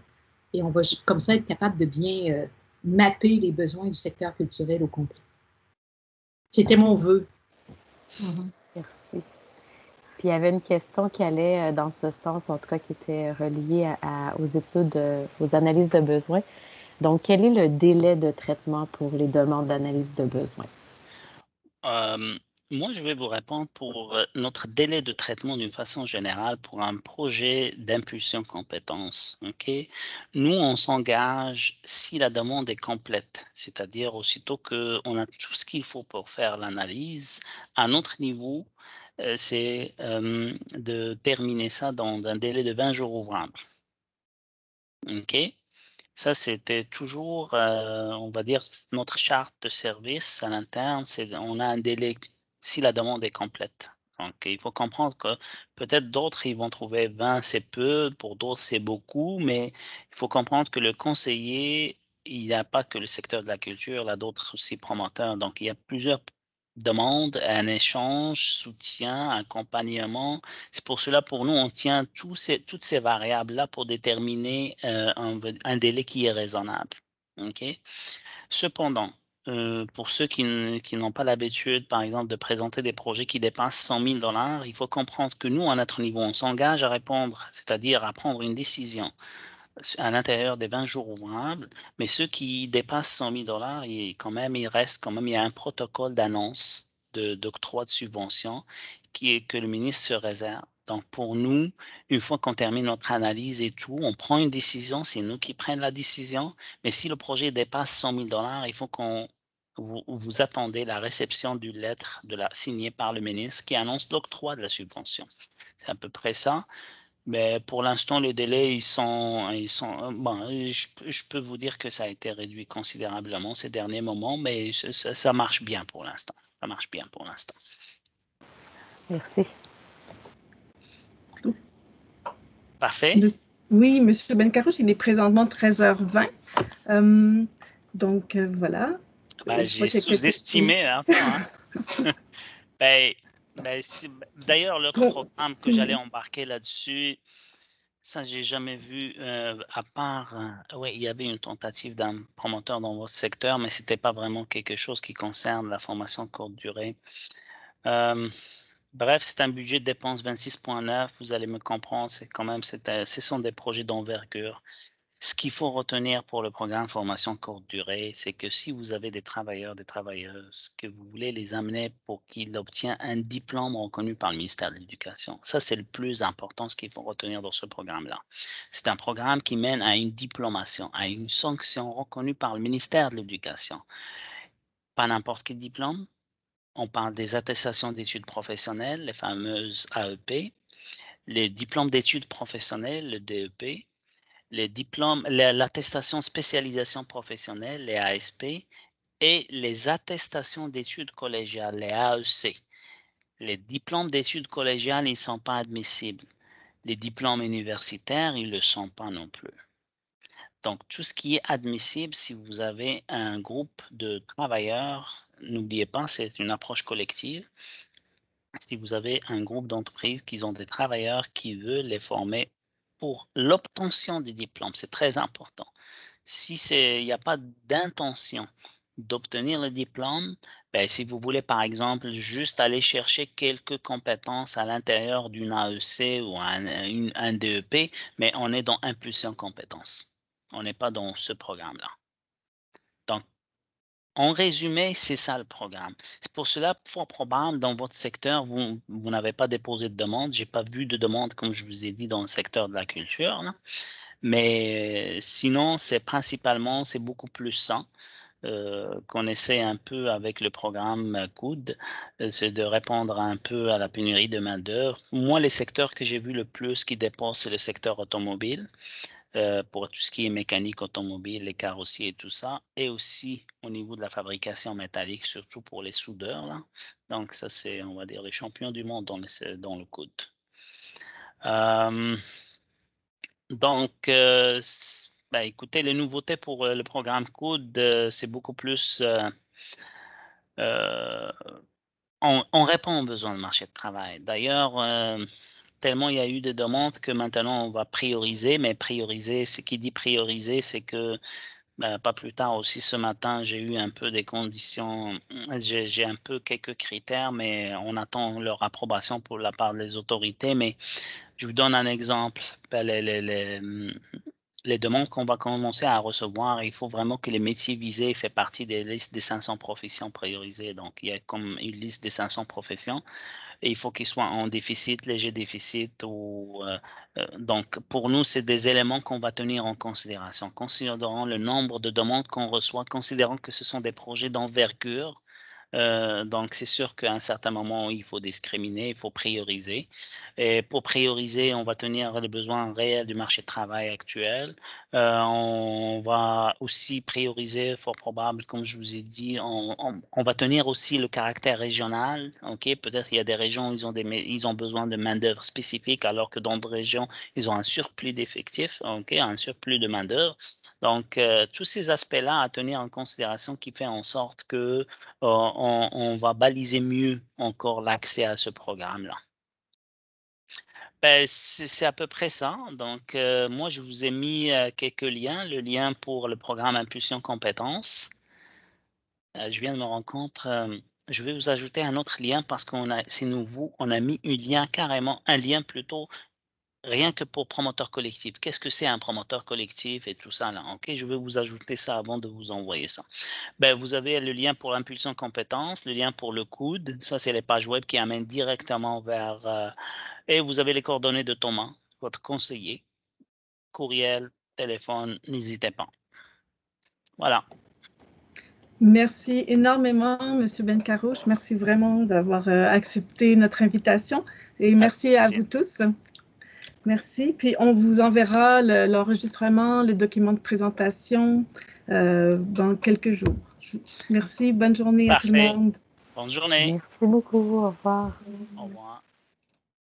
et on va comme ça être capable de bien euh, mapper les besoins du secteur culturel au complet. C'était mon vœu Mhm. Merci. Puis il y avait une question qui allait euh, dans ce sens, en tout cas qui était reliée aux études, aux analyses de besoins. Donc, quel est le délai de traitement pour les demandes d'analyse de besoins? Euh, moi, je vais vous répondre pour euh, notre délai de traitement d'une façon générale pour un projet d'impulsion compétence. Ok, Nous, on s'engage si la demande est complète, c'est-à-dire aussitôt qu'on a tout ce qu'il faut pour faire l'analyse. À notre niveau, euh, c'est euh, de terminer ça dans un délai de 20 jours ouvrables. OK? Ça, c'était toujours, on va dire, notre charte de service à l'interne. On a un délai si la demande est complète. Donc, il faut comprendre que peut-être d'autres, ils vont trouver 20, c'est peu, pour d'autres, c'est beaucoup, mais il faut comprendre que le conseiller, il n'y a pas que le secteur de la culture, il y a d'autres aussi promoteurs. Donc, il y a plusieurs demandes, un échange, soutien, accompagnement. C'est pour cela, pour nous, on tient toutes ces variables-là pour déterminer euh, un, délai qui est raisonnable. Ok. Cependant, euh, pour ceux qui, n'ont pas l'habitude, par exemple, de présenter des projets qui dépassent 100 000 dollars, il faut comprendre que nous, à notre niveau, on s'engage à répondre, c'est-à-dire à prendre une décision à l'intérieur des 20 jours ouvrables, mais ceux qui dépassent 100 000 dollars, quand même, il reste quand même, il y a un protocole d'annonce d'octroi de, subvention qui est que le ministre se réserve. Donc, pour nous, une fois qu'on termine notre analyse et tout, on prend une décision, c'est nous qui prenons la décision, mais si le projet dépasse 100 000 dollars, il faut qu'on vous, attendez la réception d'une lettre de la, signée par le ministre qui annonce l'octroi de la subvention. C'est à peu près ça. Mais pour l'instant, les délais, ils sont. Ils sont bon, je, peux vous dire que ça a été réduit considérablement ces derniers moments, mais ça, marche bien pour l'instant. Ça marche bien pour l'instant. Merci. Parfait. Oui, M. Bencarouche, il est présentement 13h20. Euh, donc, euh, voilà. Ben, j'ai sous-estimé. Hein. (laughs) ben, ben D'ailleurs, le programme que mmh. j'allais embarquer là-dessus, ça, j'ai jamais vu, euh, à part, euh, oui, il y avait une tentative d'un promoteur dans votre secteur, mais ce n'était pas vraiment quelque chose qui concerne la formation courte durée. Euh, bref, c'est un budget de dépenses 26.9, vous allez me comprendre, c'est quand même, ce sont des projets d'envergure. Ce qu'il faut retenir pour le programme formation courte durée, c'est que si vous avez des travailleurs, des travailleuses, que vous voulez les amener pour qu'ils obtiennent un diplôme reconnu par le ministère de l'Éducation, ça c'est le plus important, ce qu'il faut retenir dans ce programme-là. C'est un programme qui mène à une diplomation, à une sanction reconnue par le ministère de l'Éducation. Pas n'importe quel diplôme. On parle des attestations d'études professionnelles, les fameuses AEP, les diplômes d'études professionnelles, le DEP, les diplômes, l'attestation spécialisation professionnelle, les ASP, et les attestations d'études collégiales, les AEC. Les diplômes d'études collégiales, ils ne sont pas admissibles. Les diplômes universitaires, ils ne le sont pas non plus. Donc, tout ce qui est admissible, si vous avez un groupe de travailleurs, n'oubliez pas, c'est une approche collective. Si vous avez un groupe d'entreprises qui ont des travailleurs qui veulent les former pour l'obtention du diplôme. C'est très important. Si il n'y a pas d'intention d'obtenir le diplôme, ben, si vous voulez par exemple juste aller chercher quelques compétences à l'intérieur d'une AEC ou un, un DEP, mais on est dans impulsion compétences. On n'est pas dans ce programme-là. En résumé, c'est ça le programme. C'est pour cela, fort probable, dans votre secteur, vous, n'avez pas déposé de demande. Je n'ai pas vu de demande, comme je vous ai dit, dans le secteur de la culture. Mais sinon, c'est principalement, c'est beaucoup plus sain euh, qu'on essaie un peu avec le programme euh, COUD, euh, c'est de répondre un peu à la pénurie de main-d'œuvre. Moi, les secteurs que j'ai vu le plus qui dépensent, c'est le secteur automobile, euh, pour tout ce qui est mécanique automobile, les carrossiers et tout ça, et aussi au niveau de la fabrication métallique, surtout pour les soudeurs. Là. Donc ça, c'est, on va dire, les champions du monde dans, dans le code euh, donc, bah, écoutez, les nouveautés pour le programme Code, c'est beaucoup plus... On, répond aux besoins du marché de travail. D'ailleurs, tellement il y a eu des demandes que maintenant on va prioriser, mais prioriser, ce qui dit prioriser, c'est que ben, pas plus tard aussi ce matin, j'ai eu un peu des conditions, euh, j'ai un peu quelques critères, mais on attend leur approbation pour la part des autorités. Mais je vous donne un exemple. Ben, les, les demandes qu'on va commencer à recevoir, il faut vraiment que les métiers visés fassent partie des listes des 500 professions priorisées. Donc, il y a comme une liste des 500 professions et il faut qu'ils soient en déficit, léger déficit. Ou, euh, euh, donc, pour nous, c'est des éléments qu'on va tenir en considération, considérant le nombre de demandes qu'on reçoit, considérant que ce sont des projets d'envergure euh, donc, c'est sûr qu'à un certain moment, il faut discriminer, il faut prioriser. Et pour prioriser, on va tenir les besoins réels du marché de travail actuel. Euh, on va aussi prioriser, fort probable, comme je vous ai dit, on, on va tenir aussi le caractère régional. Ok, Peut-être il y a des régions où ils ont, des, ils ont besoin de main-d'œuvre spécifique, alors que dans d'autres régions, ils ont un surplus d'effectifs, ok, un surplus de main-d'œuvre. Donc, euh, tous ces aspects-là à tenir en considération qui fait en sorte que euh, on, va baliser mieux encore l'accès à ce programme-là. Ben, c'est à peu près ça. Donc, euh, moi, je vous ai mis quelques liens. Le lien pour le programme Impulsion Compétences. je viens de me rencontrer je vais vous ajouter un autre lien parce qu'on a, c'est nouveau, on a mis un lien carrément, un lien plutôt rien que pour promoteur collectif. Qu'est-ce que c'est un promoteur collectif et tout ça là Ok, je vais vous ajouter ça avant de vous envoyer ça. Ben, vous avez le lien pour l'impulsion compétence, le lien pour le coude. Ça, c'est les pages web qui amènent directement vers. Euh, et vous avez les coordonnées de Thomas, votre conseiller, courriel, téléphone. N'hésitez pas. Voilà. Merci énormément, Monsieur Bencarouche. Merci vraiment d'avoir euh, accepté notre invitation et merci à vous tous. Merci. Puis on vous enverra l'enregistrement, le, document de présentation euh, dans quelques jours. Merci. Bonne journée à tout le monde. Bonne journée. Merci beaucoup. Au revoir. Au revoir.